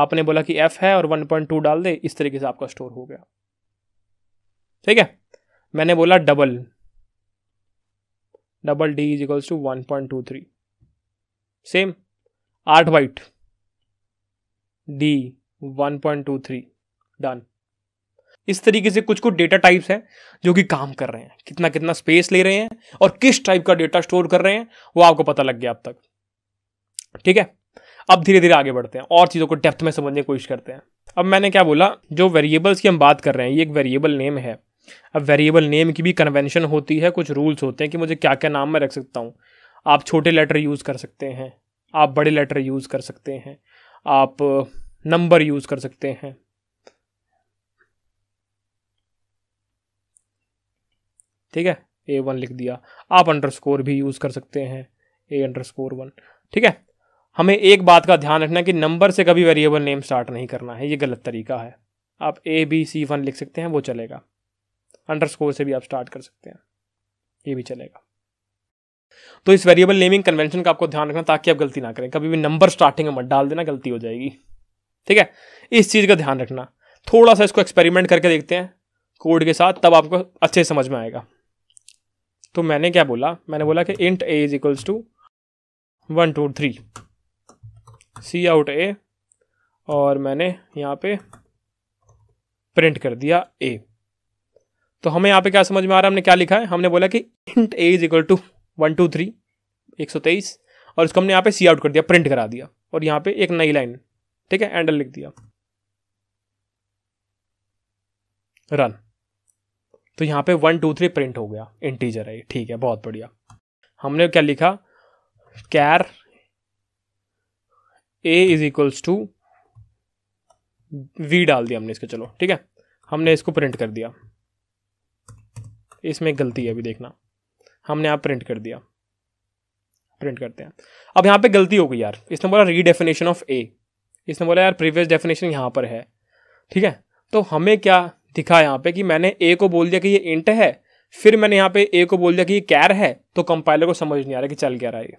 आपने बोला कि एफ है और वन पॉइंट टू डाल दे इस तरीके से आपका स्टोर हो गया ठीक है मैंने बोला double double D is equals to one point two three same आठ वाइट D one point two three done इस तरीके से कुछ कुछ डेटा टाइप्स हैं जो कि काम कर रहे हैं कितना कितना स्पेस ले रहे हैं और किस टाइप का डेटा स्टोर कर रहे हैं वो आपको पता लग गया अब तक ठीक है अब धीरे धीरे आगे बढ़ते हैं और चीज़ों को डेप्थ में समझने की कोशिश करते हैं अब मैंने क्या बोला जो वेरिएबल्स की हम बात कर रहे हैं ये एक वेरिएबल नेम है अब वेरिएबल नेम की भी कन्वेंशन होती है कुछ रूल्स होते हैं कि मुझे क्या क्या नाम में रख सकता हूँ आप छोटे लेटर यूज़ कर सकते हैं आप बड़े लेटर यूज़ कर सकते हैं आप नंबर यूज़ कर सकते हैं ठीक है ए वन लिख दिया आप अंडर स्कोर भी यूज़ कर सकते हैं ए अंडर स्कोर वन ठीक है हमें एक बात का ध्यान रखना कि नंबर से कभी वेरिएबल नेम स्टार्ट नहीं करना है ये गलत तरीका है आप ए बी सी वन लिख सकते हैं वो चलेगा अंडर स्कोर से भी आप स्टार्ट कर सकते हैं ये भी चलेगा तो इस वेरिएबल नेमिंग कन्वेंशन का आपको ध्यान रखना ताकि आप गलती ना करें कभी भी नंबर स्टार्टिंग में मत डाल देना गलती हो जाएगी ठीक है इस चीज़ का ध्यान रखना थोड़ा सा इसको एक्सपेरिमेंट करके देखते हैं कोड के साथ तब आपको अच्छे समझ में आएगा तो मैंने क्या बोला मैंने बोला कि int A is equals to one two three C out A और मैंने यहाँ पे प्रिंट कर दिया ए तो हमें यहाँ पे क्या समझ में आ रहा है हमने क्या लिखा है हमने बोला कि int A is equal to one two three एक सौ तेईस और इसको हमने यहाँ पे सी आउट कर दिया प्रिंट करा दिया और यहाँ पे एक नई लाइन ठीक है एंडल लिख दिया रन तो यहाँ पे वन टू थ्री प्रिंट हो गया इंटीजर है ठीक है बहुत बढ़िया हमने क्या लिखा char A is equals to V डाल दिया हमने इसके चलो ठीक है हमने इसको प्रिंट कर दिया इसमें गलती है अभी देखना हमने आप प्रिंट कर दिया प्रिंट करते हैं अब यहाँ पे गलती हो गई यार इसने बोला रीडेफिनेशन ऑफ ए इसने बोला यार प्रीवियस डेफिनेशन यहाँ पर है ठीक है तो हमें क्या दिखा यहाँ पे कि मैंने ए को बोल दिया कि ये इंट है फिर मैंने यहाँ पे ए को बोल दिया कि ये कैर है तो कंपाइलर को समझ नहीं आ रहा कि चल क्या रहा है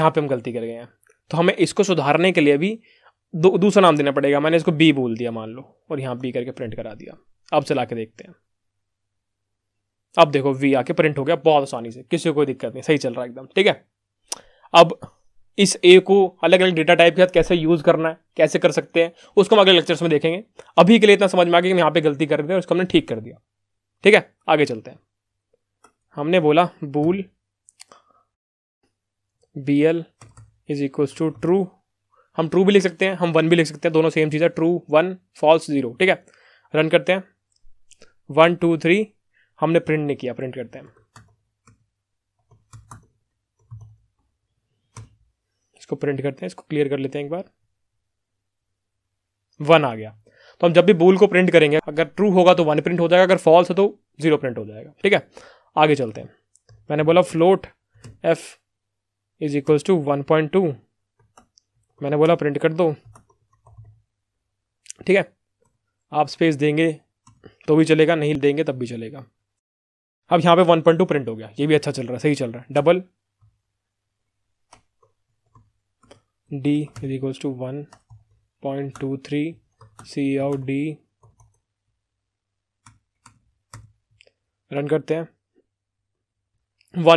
यहाँ पे हम गलती कर गए हैं तो हमें इसको सुधारने के लिए भी दूसरा नाम देना पड़ेगा मैंने इसको बी बोल दिया मान लो और यहाँ बी करके प्रिंट करा दिया अब चला के देखते हैं अब देखो वी आके प्रिंट हो गया बहुत आसानी से किसी को कोई दिक्कत नहीं सही चल रहा है एकदम ठीक है अब इस ए को अलग अलग डेटा टाइप के साथ कैसे यूज़ करना है कैसे कर सकते हैं उसको हम अगले लेक्चर्स में देखेंगे अभी के लिए इतना समझ में आ गया कि यहाँ पे गलती कर दी उसको हमने ठीक कर दिया ठीक है आगे चलते हैं हमने बोला bool B L is equals to true हम ट्रू भी लिख सकते हैं हम वन भी लिख सकते हैं दोनों सेम चीज़ है ट्रू वन फॉल्स जीरो ठीक है रन करते हैं वन टू थ्री हमने प्रिंट नहीं किया प्रिंट करते हैं इसको प्रिंट करते हैं इसको क्लियर कर लेते हैं एक बार वन आ गया तो हम जब भी बूल को प्रिंट करेंगे अगर ट्रू होगा तो वन प्रिंट हो जाएगा अगर फॉल्स है तो जीरो प्रिंट हो जाएगा ठीक है आगे चलते हैं मैंने बोला float F is equals to one point two मैंने बोला प्रिंट कर दो ठीक है आप स्पेस देंगे तो भी चलेगा नहीं देंगे तब भी चलेगा अब यहाँ पे 1.2 प्रिंट हो गया ये भी अच्छा चल रहा है सही चल रहा है double d is equals to 1.23 c out d run करते हैं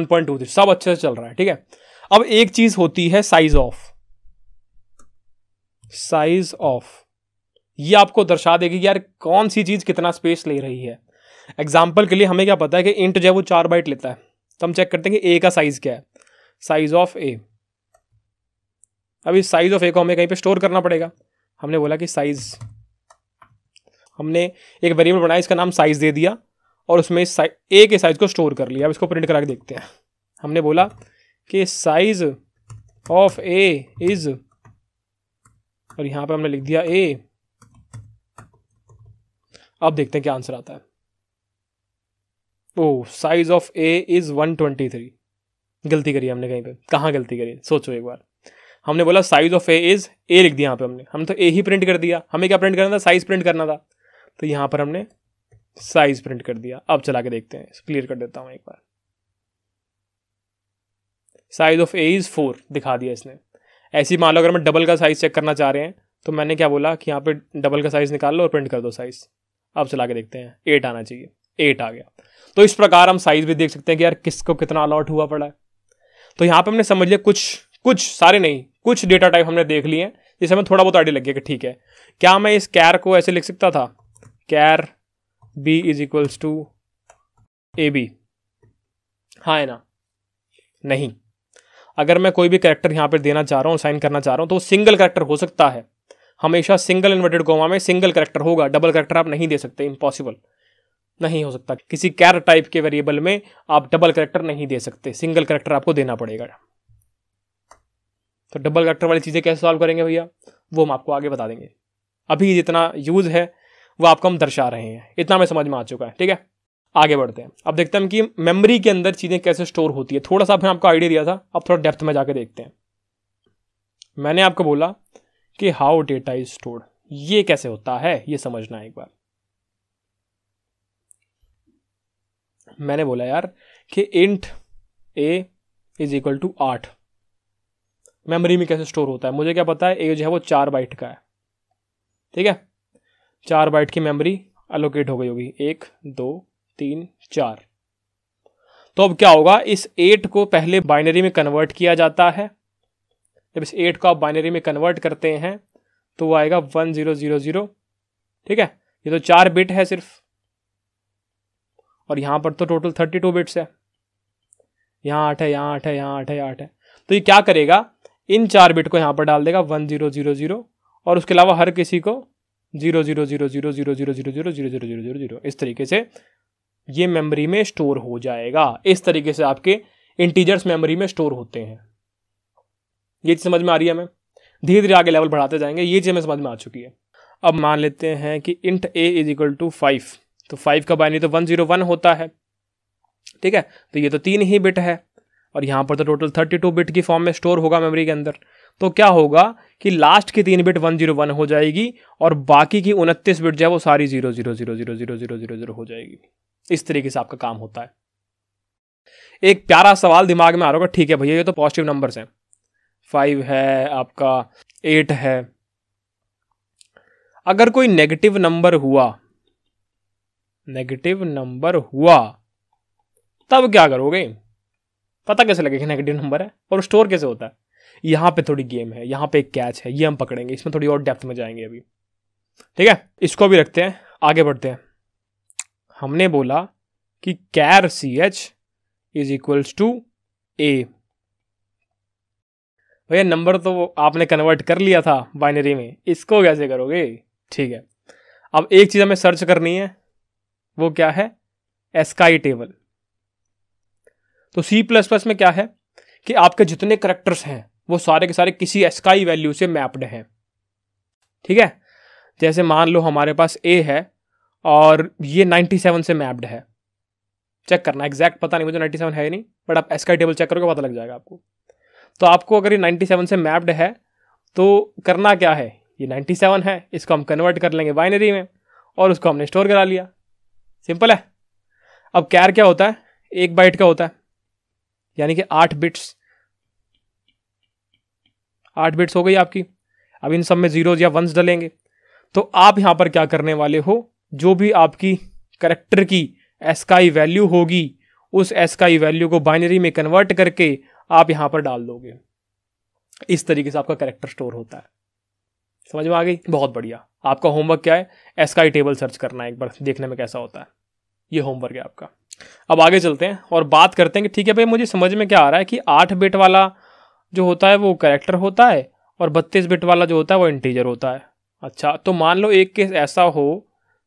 1.23 सब अच्छे से चल रहा है ठीक है अब एक चीज होती है साइज ऑफ साइज ऑफ ये आपको दर्शा देगी यार कौन सी चीज कितना स्पेस ले रही है एग्जाम्पल के लिए हमें क्या पता है कि इंट जो है वो चार बाइट लेता है तो हम चेक करते हैं कि ए का साइज क्या है साइज ऑफ ए अब इस साइज ऑफ ए को हमें कहीं पे स्टोर करना पड़ेगा हमने बोला कि साइज हमने एक वेरिएबल बनाया इसका नाम साइज दे दिया और उसमें इस ए के साइज को स्टोर कर लिया अब इसको प्रिंट करा के देखते हैं हमने बोला कि साइज ऑफ ए इज और यहाँ पर हमने लिख दिया ए अब देखते हैं क्या आंसर आता है ओ साइज ऑफ ए इज 123 गलती करी हमने कहीं पे कहाँ गलती करी सोचो एक बार हमने बोला size of a is a लिख दिया यहाँ पे हमने हमने तो ए ही प्रिंट कर दिया हमें क्या प्रिंट करना था साइज प्रिंट करना था तो यहाँ पर हमने साइज प्रिंट कर दिया अब चला के देखते हैं क्लियर कर देता हूँ एक बार size of a is four दिखा दिया इसने ऐसे ही मान लो अगर मैं डबल का साइज चेक करना चाह रहे हैं तो मैंने क्या बोला कि यहाँ पे डबल का साइज निकाल लो और प्रिंट कर दो साइज अब चला के देखते हैं एट आना चाहिए एट आ गया तो इस प्रकार हम साइज भी देख सकते हैं कि यार किसको कितना अलॉट हुआ पड़ा है तो यहाँ पे हमने समझ लिया कुछ कुछ सारे नहीं कुछ डेटा टाइप हमने देख लिए हैं जिससे हमें थोड़ा बहुत आइडिया लग गया कि ठीक है क्या मैं इस कैर को ऐसे लिख सकता था char b is equals to a b हाँ है ना नहीं अगर मैं कोई भी करेक्टर यहाँ पर देना चाह रहा हूँ साइन करना चाह रहा हूँ तो सिंगल करेक्टर हो सकता है हमेशा सिंगल इन्वर्टेड कोमा में सिंगल करेक्टर होगा डबल करेक्टर आप नहीं दे सकते इम्पॉसिबल नहीं हो सकता किसी कैर टाइप के वेरिएबल में आप डबल करेक्टर नहीं दे सकते सिंगल करेक्टर आपको देना पड़ेगा तो डबल वेक्टर वाली चीज़ें कैसे सॉल्व करेंगे भैया वो हम आपको आगे बता देंगे अभी जितना यूज़ है वो आपको हम दर्शा रहे हैं इतना मैं समझ में आ चुका है ठीक है आगे बढ़ते हैं अब देखते हैं कि मेमोरी के अंदर चीज़ें कैसे स्टोर होती है थोड़ा सा मैं आपको आइडिया दिया था अब थोड़ा डेप्थ में जाके देखते हैं मैंने आपको बोला कि हाउ डेटा इज स्टोर्ड ये कैसे होता है ये समझना है एक बार मैंने बोला यार कि int A is equal to आठ मेमोरी में कैसे स्टोर होता है मुझे क्या पता है ए जो है वो चार बाइट का है ठीक है चार बाइट की मेमोरी अलोकेट हो गई होगी एक दो तीन चार तो अब क्या होगा इस एट को पहले बाइनरी में कन्वर्ट किया जाता है जब इस एट को आप बाइनरी में कन्वर्ट करते हैं तो वो आएगा वन जीरो जीरो जीरो ठीक है ये तो चार बिट है सिर्फ और यहां पर तो टोटल थर्टी टू बिट्स है यहां आठ है यहां आठ है यहां आठ है आठ है तो ये क्या करेगा इन चार बिट को यहाँ पर डाल देगा वन जीरो जीरो जीरो और उसके अलावा हर किसी को zero zero zero zero zero zero zero zero zero zero zero zero zero इस तरीके से ये मेमोरी में स्टोर हो जाएगा इस तरीके से आपके इंटीजर्स मेमोरी में स्टोर होते हैं ये चीज़ समझ में आ रही है हमें धीरे धीरे आगे लेवल बढ़ाते जाएंगे ये चीज़ हमें समझ में आ चुकी है अब मान लेते हैं कि int A is equal to five तो फाइव का बाइनरी तो वन जीरो वन होता है ठीक है तो ये तो तीन ही बिट है और यहाँ पर तो टोटल थर्टी टू बिट की फॉर्म में स्टोर होगा मेमोरी के अंदर तो क्या होगा कि लास्ट की तीन बिट वन जीरो वन हो जाएगी और बाकी की उनतीस बिट जो है वो सारी zero zero zero zero zero zero zero zero हो जाएगी इस तरीके से आपका काम होता है एक प्यारा सवाल दिमाग में आ रहा होगा ठीक है भैया ये तो पॉजिटिव नंबर्स हैं फाइव है आपका एट है अगर कोई नेगेटिव नंबर हुआ नेगेटिव नंबर हुआ तब क्या करोगे पता कैसे लगे कि नेगेटिव नंबर है और स्टोर कैसे होता है यहाँ पे थोड़ी गेम है यहाँ पे एक कैच है ये हम पकड़ेंगे इसमें थोड़ी और डेप्थ में जाएंगे अभी ठीक है इसको भी रखते हैं आगे बढ़ते हैं हमने बोला कि char C H is equals to a भैया नंबर तो आपने कन्वर्ट कर लिया था बाइनरी में इसको कैसे करोगे ठीक है अब एक चीज़ हमें सर्च करनी है वो क्या है एस्काई टेबल तो सी प्लस प्लस में क्या है कि आपके जितने करेक्टर्स हैं वो सारे के सारे किसी एस्काई वैल्यू से मैप्ड हैं ठीक है जैसे मान लो हमारे पास ए है और ये 97 से मैप्ड है चेक करना एग्जैक्ट पता नहीं मुझे 97 है ही नहीं बट आप एस्काई टेबल चेक करोगे पता लग जाएगा आपको तो आपको अगर ये 97 से मैप्ड है तो करना क्या है ये 97 है इसको हम कन्वर्ट कर लेंगे बाइनरी में और उसको हमने स्टोर करा लिया सिंपल है अब कैर क्या होता है एक बाइट का होता है यानी कि आठ बिट्स आठ बिट्स हो गई आपकी अब इन सब में जीरोज या वंस डलेंगे तो आप यहां पर क्या करने वाले हो जो भी आपकी करेक्टर की एस्काई वैल्यू होगी उस एस्काई वैल्यू को बाइनरी में कन्वर्ट करके आप यहां पर डाल दोगे इस तरीके से आपका करेक्टर स्टोर होता है समझ में आ गई बहुत बढ़िया आपका होमवर्क क्या है एस्काई टेबल सर्च करना है एक बार देखने में कैसा होता है ये होमवर्क है आपका अब आगे चलते हैं और बात करते हैं कि ठीक है भाई मुझे समझ में क्या आ रहा है कि आठ बिट वाला जो होता है वो करेक्टर होता है और बत्तीस बिट वाला जो होता है वो इंटीजर होता है अच्छा तो मान लो एक केस ऐसा हो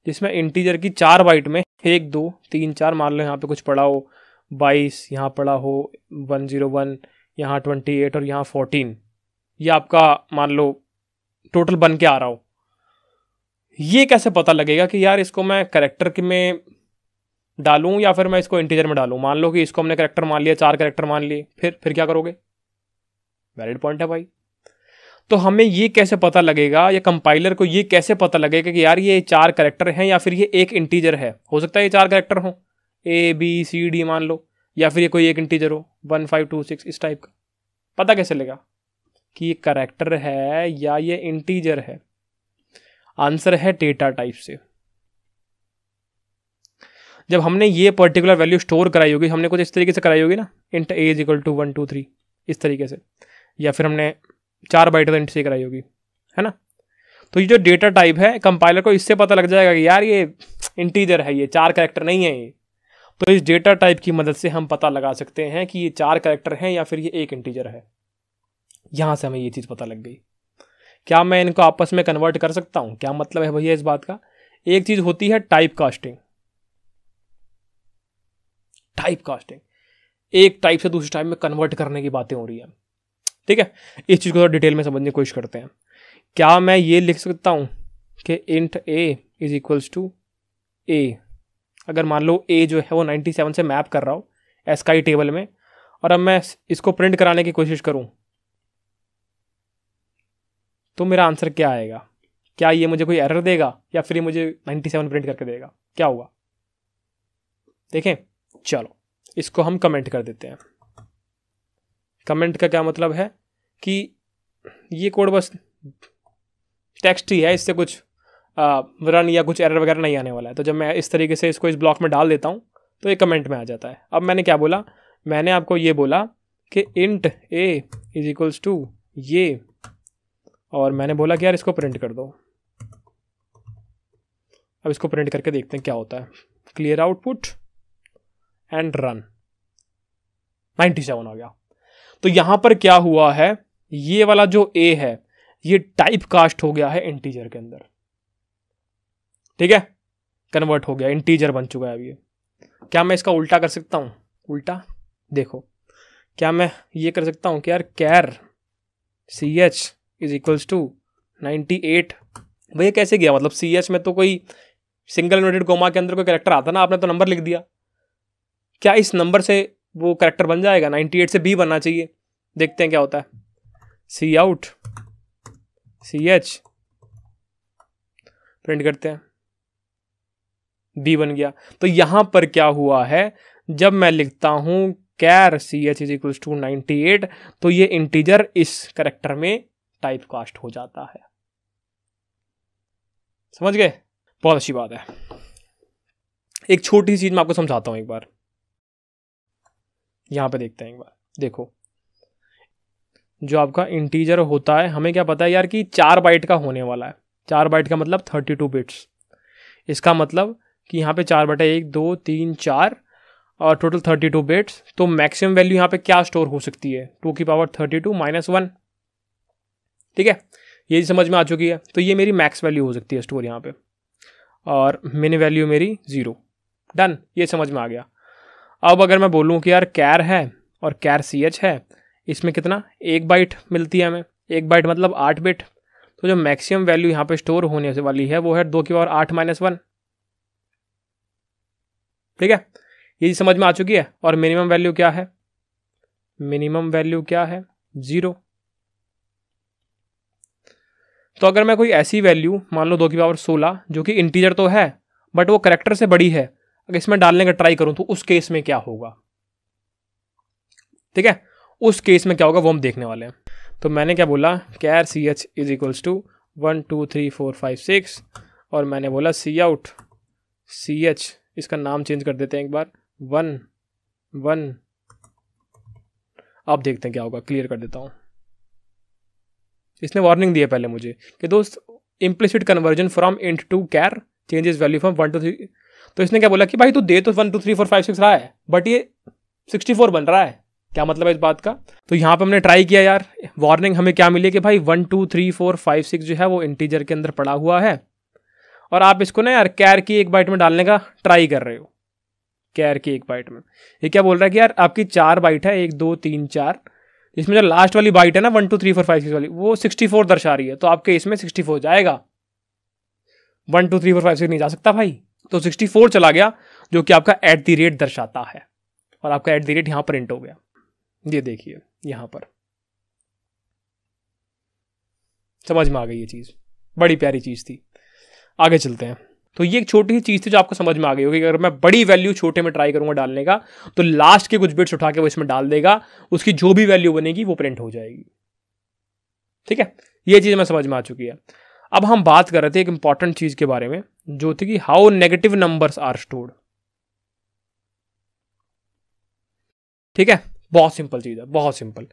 जिसमें इंटीजर की चार बाइट में एक दो तीन चार मान लो यहाँ पे कुछ पड़ा हो बाईस यहाँ पड़ा हो वन जीरो वन यहाँ ट्वेंटी एट और यहाँ फोर्टीन ये आपका मान लो टोटल बन के आ रहा हो ये कैसे पता लगेगा कि यार इसको मैं करेक्टर के में डालूँ या फिर मैं इसको इंटीजर में डालूँ मान लो कि इसको हमने करेक्टर मान लिया चार करेक्टर मान लिए फिर फिर क्या करोगे वैलिड पॉइंट है भाई तो हमें ये कैसे पता लगेगा या कंपाइलर को ये कैसे पता लगेगा कि यार ये चार करेक्टर हैं या फिर ये एक इंटीजर है हो सकता है ये चार करेक्टर हों ए बी सी डी मान लो या फिर ये कोई एक इंटीजर हो वन फाइव टू सिक्स इस टाइप का पता कैसे लगेगा कि ये करेक्टर है या ये इंटीजर है आंसर है डेटा टाइप से जब हमने ये पर्टिकुलर वैल्यू स्टोर कराई होगी हमने कुछ इस तरीके से कराई होगी ना int A is equal to one two three इस तरीके से या फिर हमने चार बाइट इंट से कराई होगी है ना तो ये जो डेटा टाइप है कंपाइलर को इससे पता लग जाएगा कि यार ये इंटीजर है ये चार करेक्टर नहीं है ये तो इस डेटा टाइप की मदद से हम पता लगा सकते हैं कि ये चार करेक्टर हैं या फिर ये एक इंटीजर है यहाँ से हमें ये चीज़ पता लग गई क्या मैं इनको आपस में कन्वर्ट कर सकता हूँ क्या मतलब है भैया इस बात का एक चीज़ होती है टाइप कास्टिंग टाइप कास्टिंग एक टाइप से दूसरे टाइप में कन्वर्ट करने की बातें हो रही है ठीक है इस चीज़ को थोड़ा डिटेल में समझने की कोशिश करते हैं क्या मैं ये लिख सकता हूँ कि int A is equals to a अगर मान लो ए जो है वो 97 से मैप कर रहा हो एस का टेबल में और अब मैं इसको प्रिंट कराने की कोशिश करूँ तो मेरा आंसर क्या आएगा क्या ये मुझे कोई एरर देगा या फिर ये मुझे 97 प्रिंट करके देगा क्या होगा देखें चलो इसको हम कमेंट कर देते हैं कमेंट का क्या मतलब है कि ये कोड बस टेक्स्ट ही है इससे कुछ रन या कुछ एरर वगैरह नहीं आने वाला है तो जब मैं इस तरीके से इसको इस ब्लॉक में डाल देता हूँ तो ये कमेंट में आ जाता है अब मैंने क्या बोला मैंने आपको ये बोला कि int A is equals to ये और मैंने बोला कि यार इसको प्रिंट कर दो अब इसको प्रिंट करके देखते हैं क्या होता है क्लियर आउटपुट एंड रन 97 हो गया तो यहां पर क्या हुआ है ये वाला जो ए है ये टाइप कास्ट हो गया है इंटीजर के अंदर ठीक है कन्वर्ट हो गया इंटीजर बन चुका है अब ये क्या मैं इसका उल्टा कर सकता हूं उल्टा देखो क्या मैं ये कर सकता हूं कि यार char C H is equals to ninety eight भैया कैसे गया मतलब सी एच में तो कोई सिंगल इन्वर्टेड कोमा के अंदर कोई करेक्टर आता ना आपने तो नंबर लिख दिया क्या इस नंबर से वो करेक्टर बन जाएगा 98 से बी बनना चाहिए देखते हैं क्या होता है c out c h print करते हैं बी बन गया तो यहां पर क्या हुआ है जब मैं लिखता हूं char C H is equals to ninety eight तो ये इंटीजर इस करेक्टर में टाइप कास्ट हो जाता है समझ गए बहुत अच्छी बात है एक छोटी सी चीज मैं आपको समझाता हूं एक बार यहाँ पे देखते हैं एक बार देखो जो आपका इंटीजर होता है हमें क्या पता है यार कि चार बाइट का होने वाला है चार बाइट का मतलब थर्टी टू बिट्स इसका मतलब कि यहाँ पे चार बटे एक दो तीन चार और टोटल थर्टी टू बिट्स तो मैक्सिमम वैल्यू यहाँ पे क्या स्टोर हो सकती है टू की power thirty two minus one ठीक है ये समझ में आ चुकी है तो ये मेरी मैक्स वैल्यू हो सकती है स्टोर यहाँ पे और मिन वैल्यू मेरी ज़ीरो डन ये समझ में आ गया अब अगर मैं बोलूँ कि यार कैर है और कैर सी एच है इसमें कितना एक बाइट मिलती है हमें एक बाइट मतलब आठ बिट तो जो मैक्सिमम वैल्यू यहाँ पे स्टोर होने से वाली है वो है दो की पावर आठ माइनस वन ठीक है ये समझ में आ चुकी है और मिनिमम वैल्यू क्या है मिनिमम वैल्यू क्या है ज़ीरो तो अगर मैं कोई ऐसी वैल्यू मान लो दो की पावर सोलह जो कि इंटीजर तो है बट वो करेक्टर से बड़ी है अगर इसमें डालने का ट्राई करूं तो उस केस में क्या होगा ठीक है उस केस में क्या होगा वो हम देखने वाले हैं तो मैंने क्या बोला char C H is equals to one two three four five six और मैंने बोला सी आउट सी एच इसका नाम चेंज कर देते हैं एक बार वन वन आप देखते हैं क्या होगा क्लियर कर देता हूं इसने वार्निंग दी है पहले मुझे कि दोस्त implicit conversion from int to char changes value from one two three तो इसने क्या बोला कि भाई तू दे तो one two three four five six रहा है बट ये सिक्सटी फोर बन रहा है क्या मतलब है इस बात का तो यहाँ पे हमने ट्राई किया यार वार्निंग हमें क्या मिली कि भाई one two three four five six जो है वो इंटीजर के अंदर पड़ा हुआ है और आप इसको ना यार कैर की एक बाइट में डालने का ट्राई कर रहे हो कैर की एक बाइट में ये क्या बोल रहा है कि यार आपकी चार बाइट है एक दो तीन चार इसमें जो लास्ट वाली बाइट है ना one two three four five six वाली वो सिक्सटी फोर दर्शा रही है तो आपके इसमें सिक्सटी फोर जाएगा one two three four five six नहीं जा सकता भाई तो 64 चला गया जो कि आपका एट दी रेट दर्शाता है और आपका एट दी रेट यहाँ प्रिंट हो गया ये देखिए यहां पर समझ में आ गई ये चीज़ बड़ी प्यारी चीज़ थी आगे चलते हैं तो ये एक छोटी सी चीज़ थी जो आपको समझ में आ गई होगी अगर मैं बड़ी वैल्यू छोटे में ट्राई करूंगा डालने का तो लास्ट के कुछ बिट्स उठा के वो इसमें डाल देगा उसकी जो भी वैल्यू बनेगी वो प्रिंट हो जाएगी ठीक है ये चीज़ मैं समझ में आ चुकी है अब हम बात कर रहे थे एक इंपॉर्टेंट चीज के बारे में जो थी कि how negative numbers are stored ठीक है बहुत सिंपल चीज है बहुत सिंपल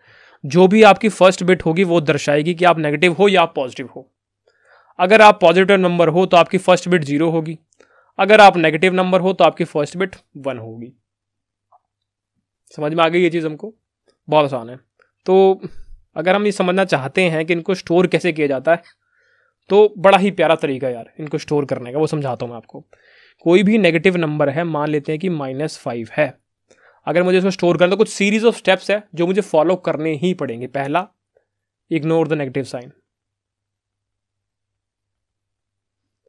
जो भी आपकी फर्स्ट बिट होगी वो दर्शाएगी कि आप नेगेटिव हो या आप पॉजिटिव हो अगर आप पॉजिटिव नंबर हो तो आपकी फर्स्ट बिट जीरो होगी अगर आप नेगेटिव नंबर हो तो आपकी फर्स्ट बिट वन होगी समझ में आ गई ये चीज़ हमको बहुत आसान है तो अगर हम ये समझना चाहते हैं कि इनको स्टोर कैसे किया जाता है तो बड़ा ही प्यारा तरीका यार इनको स्टोर करने का वो समझाता हूँ मैं आपको कोई भी नेगेटिव नंबर है मान लेते हैं कि माइनस फाइव है अगर मुझे इसको स्टोर करना तो कुछ सीरीज ऑफ स्टेप्स है जो मुझे फॉलो करने ही पड़ेंगे पहला ignore the negative sign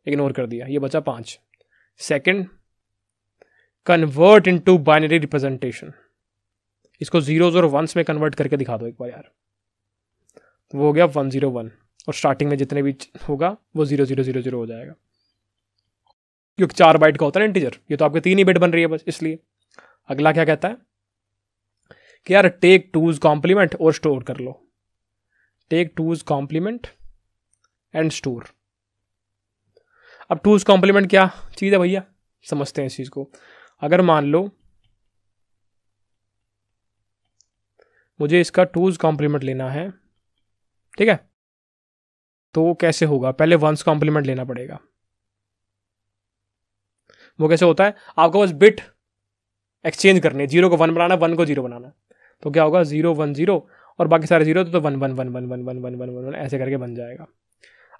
ignore कर दिया ये बचा पांच second convert into binary representation इसको जीरोज और वंस में कन्वर्ट करके दिखा दो एक बार यार तो वो हो गया वन जीरो वन और स्टार्टिंग में जितने भी होगा वो जीरो जीरो जीरो जीरो हो जाएगा क्योंकि चार बाइट का होता है ना इंटीजर ये तो आपके तीन ही बिट बन रही है बस इसलिए अगला क्या कहता है कि यार टेक टूज कॉम्प्लीमेंट और स्टोर कर लो take two's complement and store अब टूज कॉम्प्लीमेंट क्या चीज़ है भैया समझते हैं इस चीज़ को अगर मान लो मुझे इसका टूज कॉम्प्लीमेंट लेना है ठीक है तो वो कैसे होगा पहले वंस कॉम्प्लीमेंट लेना पड़ेगा वो कैसे होता है आपको बस बिट एक्सचेंज करने जीरो को वन बनाना वन को जीरो बनाना तो क्या होगा जीरो वन जीरो और बाकी सारे जीरो तो one one one one one one one one one one ऐसे करके बन जाएगा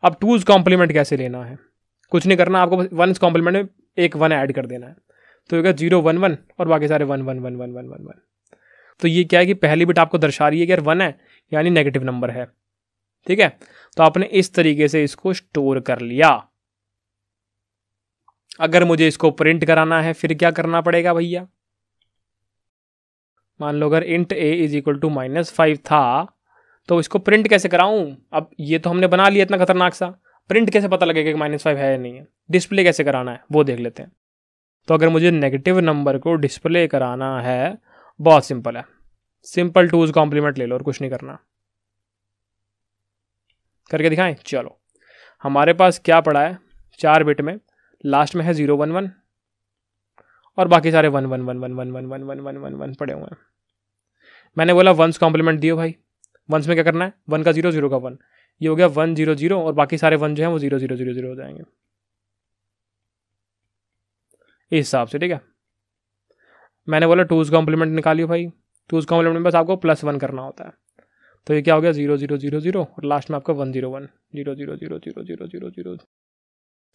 अब टूज कॉम्प्लीमेंट कैसे लेना है कुछ नहीं करना आपको वन कॉम्प्लीमेंट में एक वन ऐड कर देना है तो होगा जीरो वन वन और बाकी सारे one one one one one one one तो ये क्या है कि पहली बिट आपको दर्शा रही है कि यार वन है यानी नेगेटिव नंबर है ठीक है तो आपने इस तरीके से इसको स्टोर कर लिया अगर मुझे इसको प्रिंट कराना है फिर क्या करना पड़ेगा भैया मान लो अगर int A is equal to minus five था तो इसको प्रिंट कैसे कराऊं अब ये तो हमने बना लिया इतना खतरनाक सा प्रिंट कैसे पता लगेगा कि माइनस फाइव है या नहीं है डिस्प्ले कैसे कराना है वो देख लेते हैं तो अगर मुझे नेगेटिव नंबर को डिस्प्ले कराना है बहुत सिंपल है सिंपल टूज कॉम्प्लीमेंट ले लो और कुछ नहीं करना करके दिखाएं चलो हमारे पास क्या पड़ा है चार बिट में लास्ट में है ज़ीरो वन वन और बाकी सारे one one one one one one one one one one one पड़े हुए हैं मैंने बोला वंस कॉम्प्लीमेंट दियो भाई वंस में क्या करना है वन का जीरो जीरो का वन ये हो गया वन जीरो जीरो और बाकी सारे वन जो है वो जीरो जीरो जीरो जीरो हो जाएंगे इस हिसाब से ठीक है मैंने बोला टूज कॉम्प्लीमेंट निकालियो भाई टूज कॉम्प्लीमेंट में बस आपको प्लस वन करना होता है तो ये क्या हो गया जीरो जीरो जीरो जीरो और लास्ट में आपका one zero one zero zero zero zero zero zero zero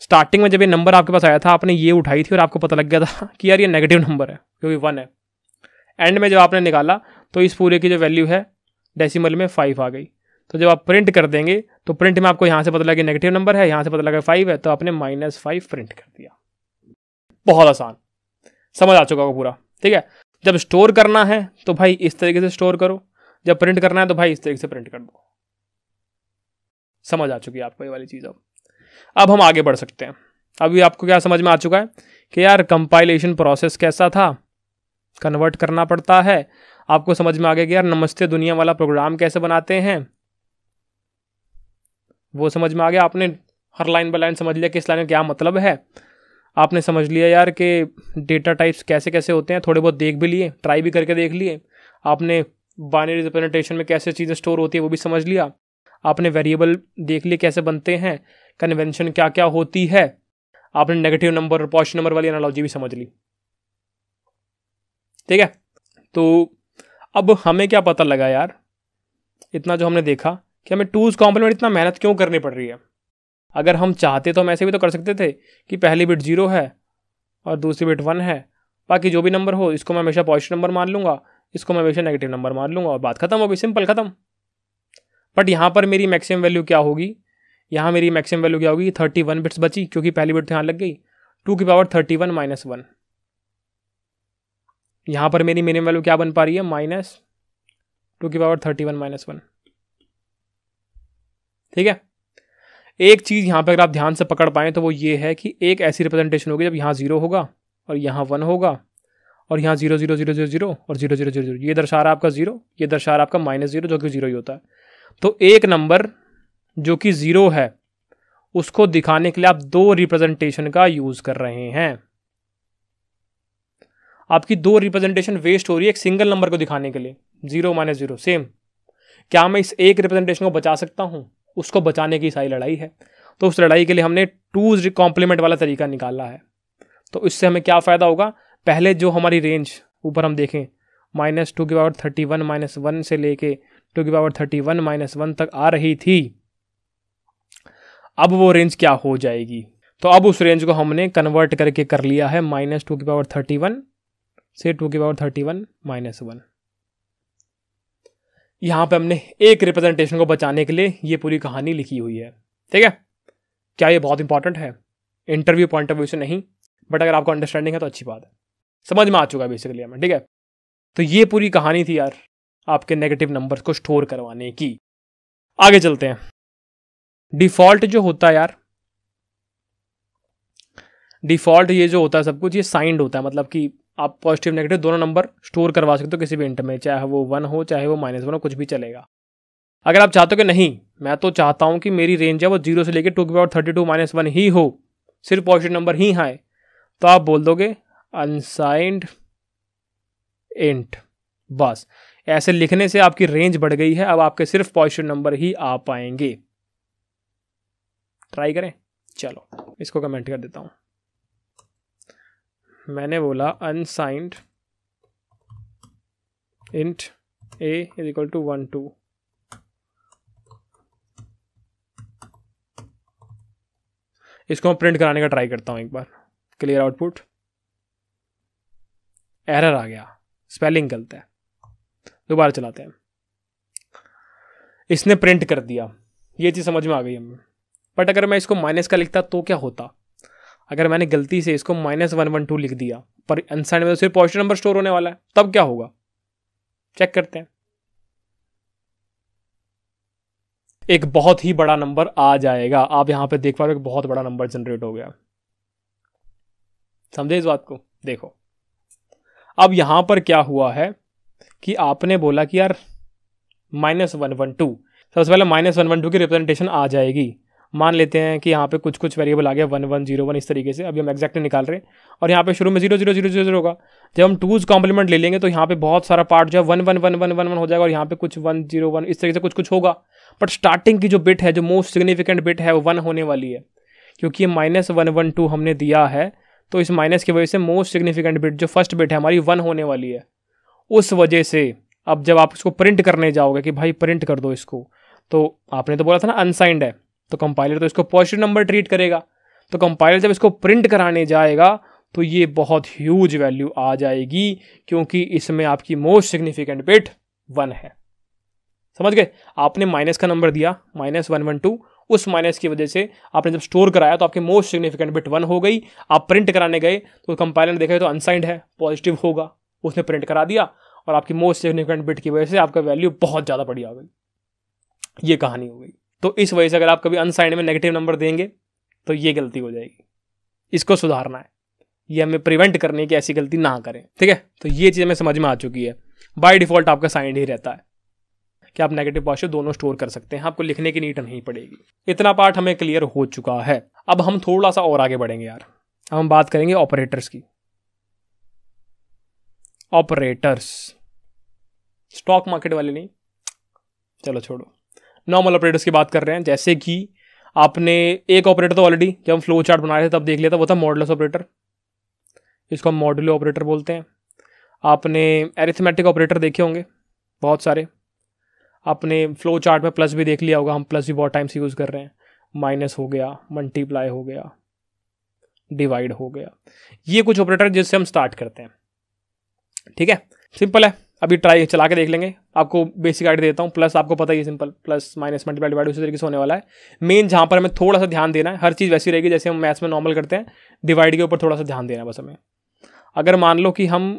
starting में जब ये नंबर आपके पास आया था आपने ये उठाई थी और आपको पता लग गया था कि यार ये नेगेटिव नंबर है क्योंकि वन है एंड में जब आपने निकाला तो इस पूरे की जो वैल्यू है डेसीमल में फाइव आ गई तो जब आप प्रिंट कर देंगे तो प्रिंट में आपको यहाँ से पता लगे नेगेटिव नंबर है यहाँ से पता लगा फाइव है तो आपने माइनस फाइव प्रिंट कर दिया बहुत आसान समझ आ चुका होगा पूरा ठीक है जब स्टोर करना है तो भाई इस तरीके से स्टोर करो जब प्रिंट करना है तो भाई इस तरीके से प्रिंट कर दो समझ आ चुकी है आपको ये वाली चीज़ अब अब हम आगे बढ़ सकते हैं अभी आपको क्या समझ में आ चुका है कि यार कंपाइलेशन प्रोसेस कैसा था कन्वर्ट करना पड़ता है आपको समझ में आ गया कि यार नमस्ते दुनिया वाला प्रोग्राम कैसे बनाते हैं वो समझ में आ गया आपने हर लाइन बाय लाइन समझ लिया कि इस लाइन का क्या मतलब है आपने समझ लिया यार कि डेटा टाइप्स कैसे कैसे होते हैं थोड़े बहुत देख भी लिए ट्राई भी करके देख लिए आपने बाइनरी रिप्रेजेंटेशन में कैसे चीज़ें स्टोर होती है वो भी समझ लिया आपने वेरिएबल देख लिए कैसे बनते हैं कन्वेंशन क्या क्या होती है आपने नेगेटिव नंबर और पॉजिटिव नंबर वाली एनालॉजी भी समझ ली ठीक है तो अब हमें क्या पता लगा यार इतना जो हमने देखा कि हमें टूज कॉम्प्लीमेंट इतना मेहनत क्यों करनी पड़ रही है अगर हम चाहते तो हम ऐसे भी तो कर सकते थे कि पहली बिट जीरो है और दूसरी बिट वन है बाकी जो भी नंबर हो इसको मैं हमेशा पॉजिटिव नंबर मान लूँगा इसको मैं हमेशा नेगेटिव नंबर मार लूँगा और बात खत्म होगी सिंपल खत्म बट यहाँ पर मेरी मैक्सिमम वैल्यू क्या होगी यहाँ मेरी मैक्सिमम वैल्यू क्या होगी थर्टी वन बिट्स बची क्योंकि पहली बिट तो यहाँ लग गई टू की power thirty one minus one यहाँ पर मेरी मिनिमम वैल्यू क्या बन पा रही है माइनस टू की power thirty one minus one ठीक है एक चीज़ यहाँ पर अगर आप ध्यान से पकड़ पाएँ तो वो ये है कि एक ऐसी रिप्रेजेंटेशन होगी जब यहाँ ज़ीरो होगा और यहाँ वन होगा और यहाँ zero zero zero zero zero और जीरो जीरो जीरो जीरो ये दर्शा रहा आपका जीरो ये दर्शा रहा आपका माइनस जीरो जो कि जीरो ही होता है तो एक नंबर जो कि जीरो है उसको दिखाने के लिए आप दो रिप्रेजेंटेशन का यूज कर रहे हैं आपकी दो रिप्रेजेंटेशन वेस्ट हो रही है एक सिंगल नंबर को दिखाने के लिए जीरो माइनस जीरो सेम क्या मैं इस एक रिप्रेजेंटेशन को बचा सकता हूं उसको बचाने की सारी लड़ाई है तो उस लड़ाई के लिए हमने टू कॉम्प्लीमेंट वाला तरीका निकाला है तो इससे हमें क्या फ़ायदा होगा पहले जो हमारी रेंज ऊपर हम देखें माइनस टू की power thirty one minus one से लेके टू की power thirty one minus one तक आ रही थी अब वो रेंज क्या हो जाएगी तो अब उस रेंज को हमने कन्वर्ट करके कर लिया है माइनस टू की पावर थर्टी वन से टू की power thirty one minus one यहां पे हमने एक रिप्रेजेंटेशन को बचाने के लिए ये पूरी कहानी लिखी हुई है ठीक है क्या ये बहुत इंपॉर्टेंट है इंटरव्यू पॉइंट ऑफ व्यू से नहीं बट अगर आपको अंडरस्टैंडिंग है तो अच्छी बात है समझ में आ चुका है बेसिकली हमें ठीक है तो ये पूरी कहानी थी यार आपके नेगेटिव नंबर को स्टोर करवाने की आगे चलते हैं डिफॉल्ट जो होता है यार डिफॉल्ट ये जो होता है सब कुछ ये साइंड होता है मतलब कि आप पॉजिटिव नेगेटिव दोनों नंबर स्टोर करवा सकते हो किसी भी इंट में चाहे वो वन हो चाहे वो माइनस वन हो कुछ भी चलेगा अगर आप चाहते हो कि नहीं मैं तो चाहता हूं कि मेरी रेंज है वो जीरो से लेकर टू की power thirty two minus one ही हो सिर्फ पॉजिटिव नंबर ही हाँ है तो आप बोल दोगे अनसाइंड इंट बस ऐसे लिखने से आपकी रेंज बढ़ गई है अब आपके सिर्फ पॉजिटिव नंबर ही आ पाएंगे ट्राई करें चलो इसको कमेंट कर देता हूं मैंने बोला unsigned int A is equal to one two इसको मैं प्रिंट कराने का ट्राई करता हूं एक बार क्लियर आउटपुट एरर आ गया स्पेलिंग गलत है दोबारा चलाते हैं इसने प्रिंट कर दिया ये चीज़ समझ में आ गई हमें बट अगर मैं इसको माइनस का लिखता तो क्या होता अगर मैंने गलती से इसको माइनस वन वन टू लिख दिया पर अनसाइन में तो सिर्फ पॉजिटिव नंबर स्टोर होने वाला है तब क्या होगा चेक करते हैं एक बहुत ही बड़ा नंबर आ जाएगा आप यहां पे देख पा रहे हो बहुत बड़ा नंबर जनरेट हो गया समझे इस बात को देखो अब यहाँ पर क्या हुआ है कि आपने बोला कि यार माइनस वन वन टू सबसे पहले माइनस वन वन टू की रिप्रेजेंटेशन आ जाएगी मान लेते हैं कि यहाँ पे कुछ कुछ वेरिएबल आ गया वन वन जीरो वन इस तरीके से अभी हम एक्जैक्ट निकाल रहे हैं और यहाँ पे शुरू में zero zero zero zero zero होगा जब हम टूज कॉम्प्लीमेंट ले लेंगे तो यहाँ पे बहुत सारा पार्ट जो है one one one one one one हो जाएगा और यहाँ पे कुछ वन जीरो वन इस तरीके से कुछ कुछ होगा बट स्टार्टिंग की जो बिट है जो मोस्ट सिग्निफिकेंट बिट है वो वन होने वाली है क्योंकि माइनस वन वन टू हमने दिया है तो इस माइनस की वजह से मोस्ट सिग्निफिकेंट बिट जो फर्स्ट बिट है हमारी वन होने वाली है उस वजह से अब जब आप इसको प्रिंट करने जाओगे कि भाई प्रिंट कर दो इसको तो आपने तो बोला था ना अनसाइंड है तो कंपाइलर तो इसको पॉजिटिव नंबर ट्रीट करेगा तो कंपाइलर जब इसको प्रिंट कराने जाएगा तो ये बहुत ह्यूज वैल्यू आ जाएगी क्योंकि इसमें आपकी मोस्ट सिग्निफिकेंट बिट वन है समझ गए आपने माइनस का नंबर दिया माइनस वन वन टू उस माइनस की वजह से आपने जब स्टोर कराया तो आपकी मोस्ट सिग्निफिकेंट बिट वन हो गई आप प्रिंट कराने गए तो कंपाइलर देखा तो अनसाइंड है पॉजिटिव होगा उसने प्रिंट करा दिया और आपकी मोस्ट सिग्निफिकेंट बिट की वजह से आपका वैल्यू बहुत ज़्यादा बढ़िया हो गई ये कहानी हो गई तो इस वजह से अगर आप कभी अनसाइंड में नेगेटिव नंबर देंगे तो ये गलती हो जाएगी इसको सुधारना है ये हमें प्रिवेंट करने की ऐसी गलती ना करें ठीक है तो ये चीज़ हमें समझ में आ चुकी है बाय डिफ़ॉल्ट आपका साइंड ही रहता है कि आप नेगेटिव पॉजिटिव दोनों स्टोर कर सकते हैं आपको लिखने की नीट नहीं पड़ेगी इतना पार्ट हमें क्लियर हो चुका है अब हम थोड़ा सा और आगे बढ़ेंगे यार अब हम बात करेंगे ऑपरेटर्स की ऑपरेटर्स स्टॉक मार्केट वाले नहीं चलो छोड़ो नॉर्मल ऑपरेटर्स की बात कर रहे हैं जैसे कि आपने एक ऑपरेटर तो ऑलरेडी जब हम फ्लो चार्ट बना रहे थे तब देख लिया था वो था मॉडल ऑपरेटर इसको हम मॉडल ऑपरेटर बोलते हैं आपने एरिथमेटिक ऑपरेटर देखे होंगे बहुत सारे अपने फ्लो चार्ट में प्लस भी देख लिया होगा हम प्लस भी बहुत टाइम से यूज़ कर रहे हैं माइनस हो गया मल्टीप्लाई हो गया डिवाइड हो गया ये कुछ ऑपरेटर जिससे हम स्टार्ट करते हैं ठीक है सिंपल है अभी ट्राई चला के देख लेंगे आपको बेसिक आइडिया देता हूँ प्लस आपको पता ही है simple plus minus multiply divide उसी तरीके से होने वाला है मेन जहाँ पर हमें थोड़ा सा ध्यान देना है हर चीज़ वैसी रहेगी जैसे हम मैथ्स में नॉर्मल करते हैं डिवाइड के ऊपर थोड़ा सा ध्यान देना है बस हमें अगर मान लो कि हम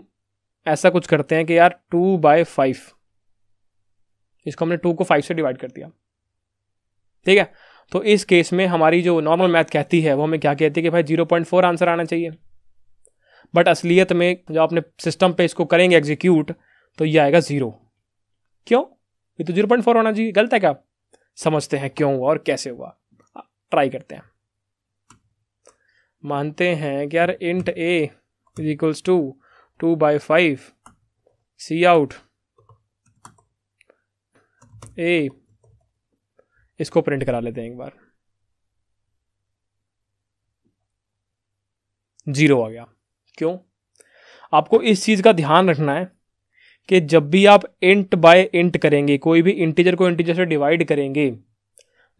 ऐसा कुछ करते हैं कि यार टू बाय फाइव इसको हमने टू को फाइव से डिवाइड कर दिया ठीक है तो इस केस में हमारी जो नॉर्मल मैथ कहती है वो हमें क्या कहती है कि भाई जीरो पॉइंट फोर आंसर आना चाहिए बट असलियत में जब आपने सिस्टम पे इसको करेंगे एग्जीक्यूट तो ये आएगा ज़ीरो क्यों ये तो जीरो पॉइंट फोर होना चाहिए गलत है क्या समझते हैं क्यों हुआ और कैसे हुआ ट्राई करते हैं मानते हैं कि यार int a is equals to two by five c out a इसको प्रिंट करा लेते हैं एक बार जीरो आ गया क्यों आपको इस चीज़ का ध्यान रखना है कि जब भी आप इंट बाय इंट करेंगे कोई भी इंटीजर को इंटीजर से डिवाइड करेंगे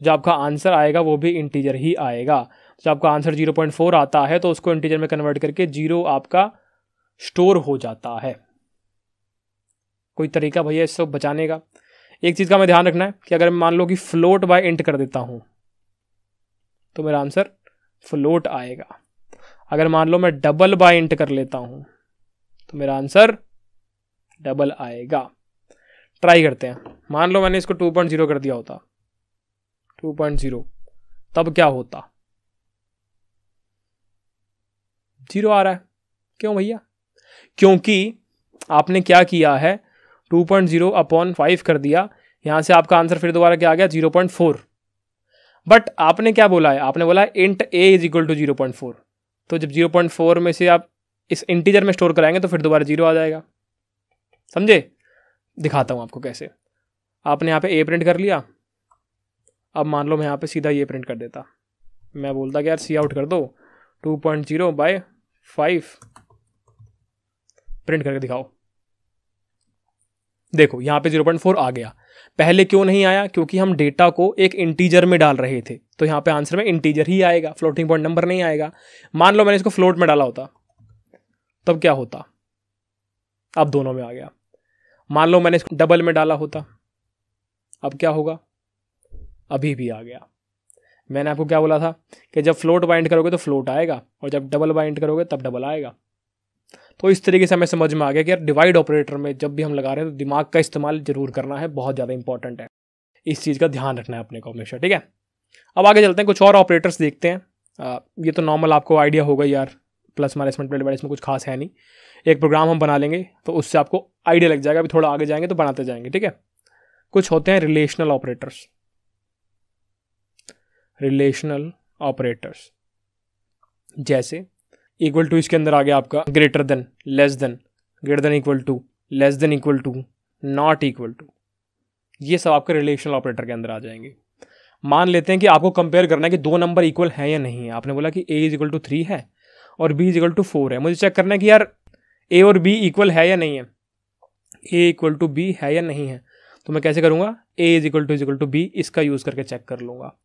जो आपका आंसर आएगा वो भी इंटीजर ही आएगा जो आपका आंसर 0.4 आता है तो उसको इंटीजर में कन्वर्ट करके जीरो आपका स्टोर हो जाता है कोई तरीका भैया इससे बचाने का एक चीज़ का हमें ध्यान रखना है कि अगर मान लो कि फ्लोट बाय इंट कर देता हूँ तो मेरा आंसर फ्लोट आएगा अगर मान लो मैं डबल बाय इंट कर लेता हूँ तो मेरा आंसर डबल आएगा ट्राई करते हैं मान लो मैंने इसको 2.0 कर दिया होता 2.0 तब क्या होता जीरो आ रहा है क्यों भैया क्योंकि आपने क्या किया है two point zero upon five कर दिया यहाँ से आपका आंसर फिर दोबारा क्या आ गया जीरो पॉइंट फोर बट आपने क्या बोला है आपने बोला int A is equal to zero point four तो जब जीरो पॉइंट फोर में से आप इस इंटीजर में स्टोर कराएंगे तो फिर दोबारा जीरो आ जाएगा समझे दिखाता हूँ आपको कैसे आपने यहाँ पे ए प्रिंट कर लिया अब मान लो मैं यहाँ पे सीधा ये प्रिंट कर देता मैं बोलता कि यार सी आउट कर दो two point zero by five print करके दिखाओ देखो यहाँ पे 0.4 आ गया पहले क्यों नहीं आया क्योंकि हम डेटा को एक इंटीजर में डाल रहे थे तो यहाँ पे आंसर में इंटीजर ही आएगा फ्लोटिंग पॉइंट नंबर नहीं आएगा मान लो मैंने इसको फ्लोट में डाला होता तब क्या होता अब दोनों में आ गया मान लो मैंने इसको डबल में डाला होता अब क्या होगा अभी भी आ गया मैंने आपको क्या बोला था कि जब फ्लोट बाइंड करोगे तो फ्लोट आएगा और जब डबल बाइंड करोगे तब डबल आएगा तो इस तरीके से हमें समझ में आ गया कि यार डिवाइड ऑपरेटर में जब भी हम लगा रहे हैं तो दिमाग का इस्तेमाल जरूर करना है बहुत ज़्यादा इंपॉर्टेंट है इस चीज़ का ध्यान रखना है अपने को हमेशा ठीक है अब आगे चलते हैं कुछ और ऑपरेटर्स देखते हैं आ, ये तो नॉर्मल आपको आइडिया होगा यार प्लस माइनस मल्टीप्लाई डिवाइड इसमें कुछ खास है नहीं एक प्रोग्राम हम बना लेंगे तो उससे आपको आइडिया लग जाएगा अभी थोड़ा आगे जाएंगे तो बनाते जाएंगे ठीक है कुछ होते हैं रिलेशनल ऑपरेटर्स रिलेशनल ऑपरेटर्स जैसे इक्वल टू इसके अंदर आ गया आपका greater than less than greater than equal to less than equal to not equal to ये सब आपके रिलेशनल ऑपरेटर के अंदर आ जाएंगे मान लेते हैं कि आपको कंपेयर करना है कि दो नंबर इक्वल है या नहीं है आपने बोला कि a is equal to three है और b is equal to four है मुझे चेक करना है कि यार ए और बी इक्वल है या नहीं है ए इक्वल टू बी है या नहीं है तो मैं कैसे करूँगा a is equal to is equal to b इसका यूज़ करके चेक कर लूँगा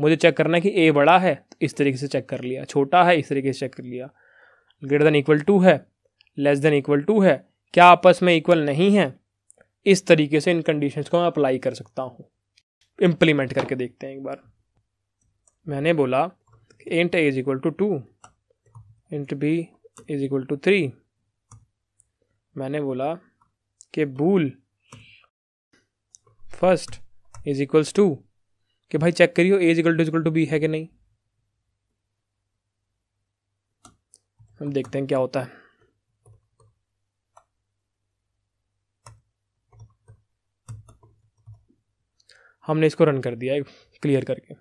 मुझे चेक करना है कि ए बड़ा है तो इस तरीके से चेक कर लिया छोटा है इस तरीके से चेक कर लिया ग्रेटर देन इक्वल टू है लेस देन इक्वल टू है क्या आपस में इक्वल नहीं है इस तरीके से इन कंडीशंस को मैं अप्लाई कर सकता हूँ इम्प्लीमेंट करके देखते हैं एक बार मैंने बोला int A is equal to two int b is equal to three मैंने बोला कि bool first is equals to कि भाई चेक करियो a is equal to is equal to b है कि नहीं हम देखते हैं क्या होता है हमने इसको रन कर दिया क्लियर करके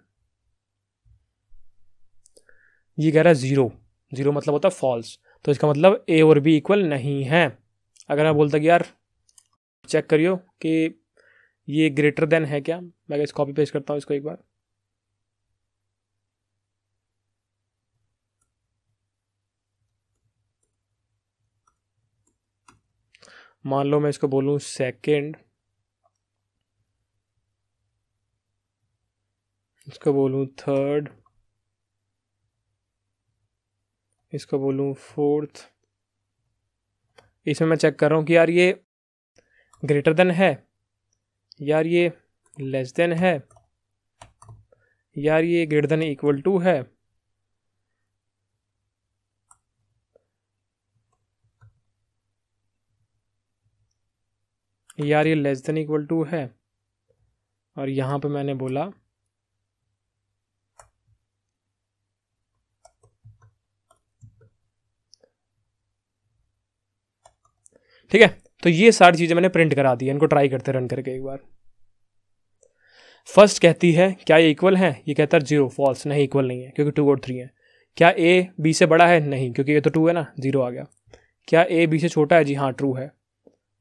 ये कह रहा है ज़ीरो ज़ीरो मतलब होता है फॉल्स तो इसका मतलब ए और बी इक्वल नहीं है अगर मैं बोलता कि यार चेक करियो कि ये ग्रेटर देन है क्या मैं इस कॉपी पेस्ट करता हूँ इसको एक बार मान लो मैं इसको बोलूं सेकंड इसको बोलूं थर्ड इसको बोलूं फोर्थ इसमें मैं चेक कर रहा हूं कि यार ये ग्रेटर देन है यार ये लेस देन है यार ये ग्रेटर देन इक्वल टू है यार ये लेस देन इक्वल टू है और यहां पे मैंने बोला ठीक है तो ये सारी चीज़ें मैंने प्रिंट करा दी है इनको ट्राई करते रन करके एक बार फर्स्ट कहती है क्या ये इक्वल है ये कहता है जीरो फॉल्स नहीं इक्वल नहीं है क्योंकि टू और थ्री है क्या ए बी से बड़ा है नहीं क्योंकि ये तो टू है ना जीरो आ गया क्या ए बी से छोटा है जी हाँ ट्रू है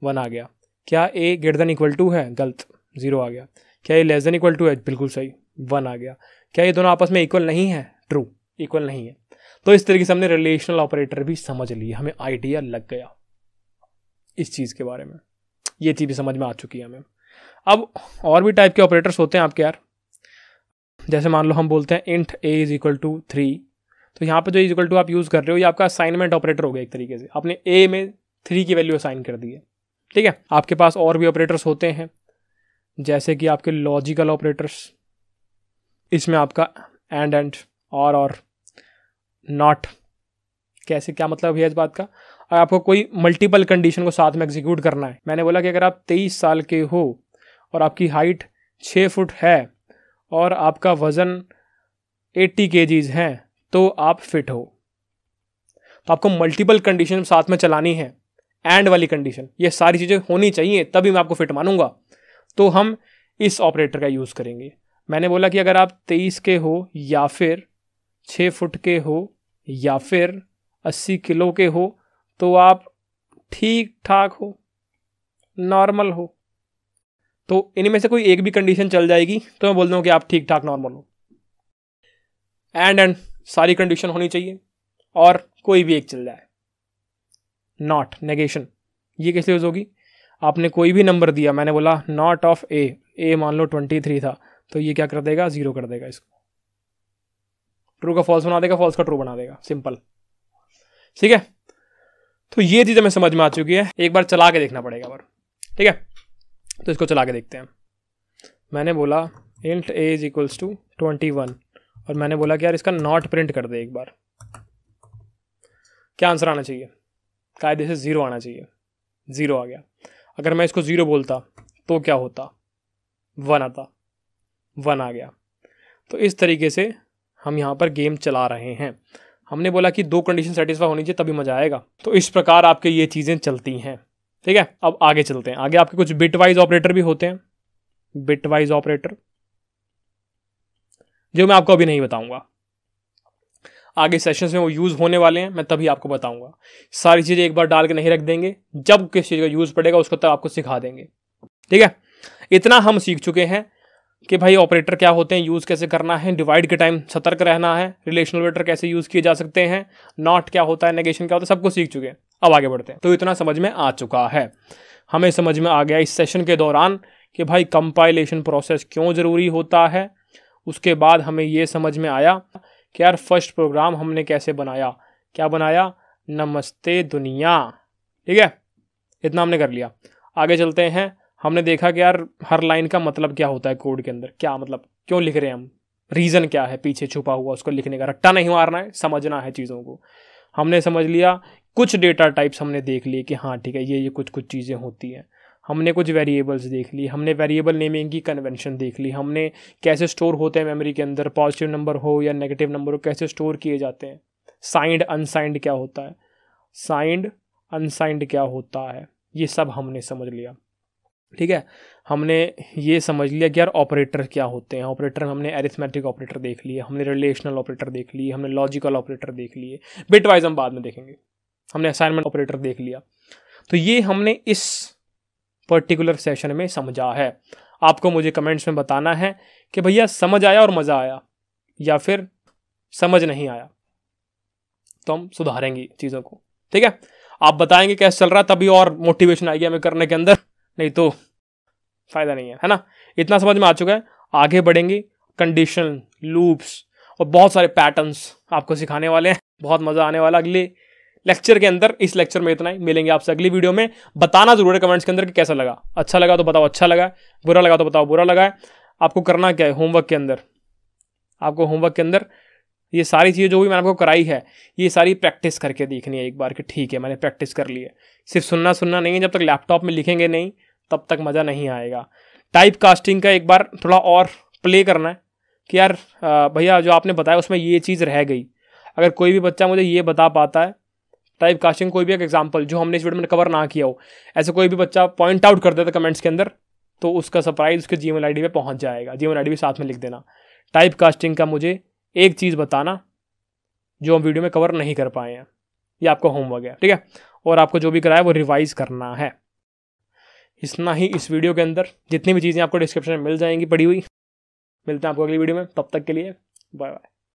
वन आ गया क्या a greater than equal to है गलत जीरो आ गया क्या ये लेस देन इक्वल टू है बिल्कुल सही वन आ गया क्या ये दोनों आपस में इक्वल नहीं है ट्रू इक्वल नहीं है तो इस तरीके से हमने रिलेशनल ऑपरेटर भी समझ लिया हमें आइडिया लग गया इस चीज़ के बारे में ये चीज़ भी समझ में आ चुकी है हमें अब और भी टाइप के ऑपरेटर्स होते हैं आपके यार जैसे मान लो हम बोलते हैं int A is equal to three तो यहाँ पे जो इज इक्वल टू आप यूज़ कर रहे हो ये आपका असाइनमेंट ऑपरेटर हो गया एक तरीके से आपने ए में थ्री की वैल्यू असाइन कर दी है ठीक है आपके पास और भी ऑपरेटर्स होते हैं जैसे कि आपके लॉजिकल ऑपरेटर्स इसमें आपका एंड एंड और और नॉट कैसे क्या मतलब है इस बात का आपको कोई मल्टीपल कंडीशन को साथ में एग्जीक्यूट करना है मैंने बोला कि अगर आप तेईस साल के हो और आपकी हाइट छः फुट है और आपका वज़न एट्टी के हैं तो आप फिट हो तो आपको मल्टीपल कंडीशन साथ में चलानी है एंड वाली कंडीशन ये सारी चीज़ें होनी चाहिए तभी मैं आपको फिट मानूंगा तो हम इस ऑपरेटर का यूज़ करेंगे मैंने बोला कि अगर आप तेईस के हो या फिर छः फुट के हो या फिर अस्सी किलो के हो तो आप ठीक ठाक हो नॉर्मल हो तो इनमें से कोई एक भी कंडीशन चल जाएगी तो मैं बोल दूँ कि आप ठीक ठाक नॉर्मल हो एंड एंड सारी कंडीशन होनी चाहिए और कोई भी एक चल जाए नॉट नेगेशन ये कैसे यूज़ होगी आपने कोई भी नंबर दिया मैंने बोला नॉट ऑफ ए ए मान लो ट्वेंटी थ्री था तो ये क्या कर देगा ज़ीरो कर देगा इसको ट्रू का फॉल्स बना देगा फॉल्स का ट्रू बना देगा सिंपल ठीक है तो ये चीज़ हमें समझ में आ चुकी है एक बार चला के देखना पड़ेगा पर ठीक है तो इसको चला के देखते हैं मैंने बोला int A is equals to twenty one और मैंने बोला कि यार इसका नॉट प्रिंट कर दे एक बार क्या आंसर आना चाहिए कायदे से ज़ीरो आना चाहिए ज़ीरो आ गया अगर मैं इसको ज़ीरो बोलता तो क्या होता वन आता वन आ गया तो इस तरीके से हम यहाँ पर गेम चला रहे हैं हमने बोला कि दो कंडीशन सेटिस्फाई होनी चाहिए तभी मजा आएगा तो इस प्रकार आपके ये चीज़ें चलती हैं ठीक है अब आगे चलते हैं आगे आपके कुछ बिट वाइज ऑपरेटर भी होते हैं बिट वाइज ऑपरेटर जो मैं आपको अभी नहीं बताऊंगा आगे सेशंस में वो यूज़ होने वाले हैं मैं तभी आपको बताऊंगा सारी चीज़ें एक बार डाल के नहीं रख देंगे जब किस चीज़ का यूज़ पड़ेगा उसको तब आपको सिखा देंगे ठीक है इतना हम सीख चुके हैं कि भाई ऑपरेटर क्या होते हैं यूज़ कैसे करना है डिवाइड के टाइम सतर्क रहना है रिलेशनल ऑपरेटर कैसे यूज़ किए जा सकते हैं नॉट क्या होता है नेगेशन क्या होता है सबको सीख चुके हैं अब आगे बढ़ते हैं तो इतना समझ में आ चुका है हमें समझ में आ गया इस सेशन के दौरान कि भाई कंपाइलेशन प्रोसेस क्यों ज़रूरी होता है उसके बाद हमें ये समझ में आया कि यार फर्स्ट प्रोग्राम हमने कैसे बनाया क्या बनाया नमस्ते दुनिया ठीक है इतना हमने कर लिया आगे चलते हैं हमने देखा कि यार हर लाइन का मतलब क्या होता है कोड के अंदर क्या मतलब क्यों लिख रहे हैं हम रीज़न क्या है पीछे छुपा हुआ उसको लिखने का रट्टा नहीं मारना है समझना है चीज़ों को हमने समझ लिया कुछ डेटा टाइप्स हमने देख लिए कि हाँ ठीक है ये ये कुछ कुछ चीज़ें होती हैं हमने कुछ वेरिएबल्स देख ली हमने वेरिएबल नेमिंग की कन्वेंशन देख ली हमने कैसे स्टोर होते हैं मेमोरी के अंदर पॉजिटिव नंबर हो या नेगेटिव नंबर हो कैसे स्टोर किए जाते हैं साइंड अनसाइंड क्या होता है साइंड अनसाइंड क्या होता है ये सब हमने समझ लिया ठीक है हमने ये समझ लिया कि यार ऑपरेटर क्या होते हैं ऑपरेटर हमने एरिथमेटिक ऑपरेटर देख लिए हमने रिलेशनल ऑपरेटर देख लिए हमने लॉजिकल ऑपरेटर देख लिए बिट वाइज हम बाद में देखेंगे हमने असाइनमेंट ऑपरेटर देख लिया तो ये हमने इस पर्टिकुलर सेशन में समझा है आपको मुझे कमेंट्स में बताना है कि भैया समझ आया और मज़ा आया या फिर समझ नहीं आया तो हम सुधारेंगे चीज़ों को ठीक है आप बताएंगे कैसे चल रहा है तभी और मोटिवेशन आएगी हमें करने के अंदर नहीं तो फ़ायदा नहीं है है ना इतना समझ में आ चुका है आगे बढ़ेंगे कंडीशन लूप्स और बहुत सारे पैटर्न्स आपको सिखाने वाले हैं बहुत मज़ा आने वाला अगले लेक्चर के अंदर इस लेक्चर में इतना ही मिलेंगे आपसे अगली वीडियो में बताना जरूर है कमेंट्स के अंदर कि कैसा लगा अच्छा लगा तो बताओ अच्छा लगा बुरा लगा तो बताओ बुरा लगा है आपको करना क्या है होमवर्क के अंदर आपको होमवर्क के अंदर ये सारी चीज़ें जो भी मैंने आपको कराई है ये सारी प्रैक्टिस करके देखनी है एक बार कि ठीक है मैंने प्रैक्टिस कर ली है सिर्फ सुनना सुनना नहीं है जब तक लैपटॉप में लिखेंगे नहीं तब तक मज़ा नहीं आएगा टाइप कास्टिंग का एक बार थोड़ा और प्ले करना है कि यार भैया जो आपने बताया उसमें ये चीज़ रह गई अगर कोई भी बच्चा मुझे ये बता पाता है टाइप कास्टिंग कोई भी एक एग्जाम्पल जो हमने इस वीडियो में कवर ना किया हो ऐसे कोई भी बच्चा पॉइंट आउट कर देता कमेंट्स के अंदर तो उसका सरप्राइज उसके जी मेल आई पे पहुँच जाएगा जी मेल आई साथ में लिख देना टाइप कास्टिंग का मुझे एक चीज़ बताना जो हम वीडियो में कवर नहीं कर पाए हैं ये आपका होमवर्क है ठीक है और आपको जो भी कराया वो रिवाइज करना है इतना ही इस वीडियो के अंदर जितनी भी चीज़ें आपको डिस्क्रिप्शन में मिल जाएंगी पड़ी हुई मिलते हैं आपको अगली वीडियो में तब तक के लिए बाय बाय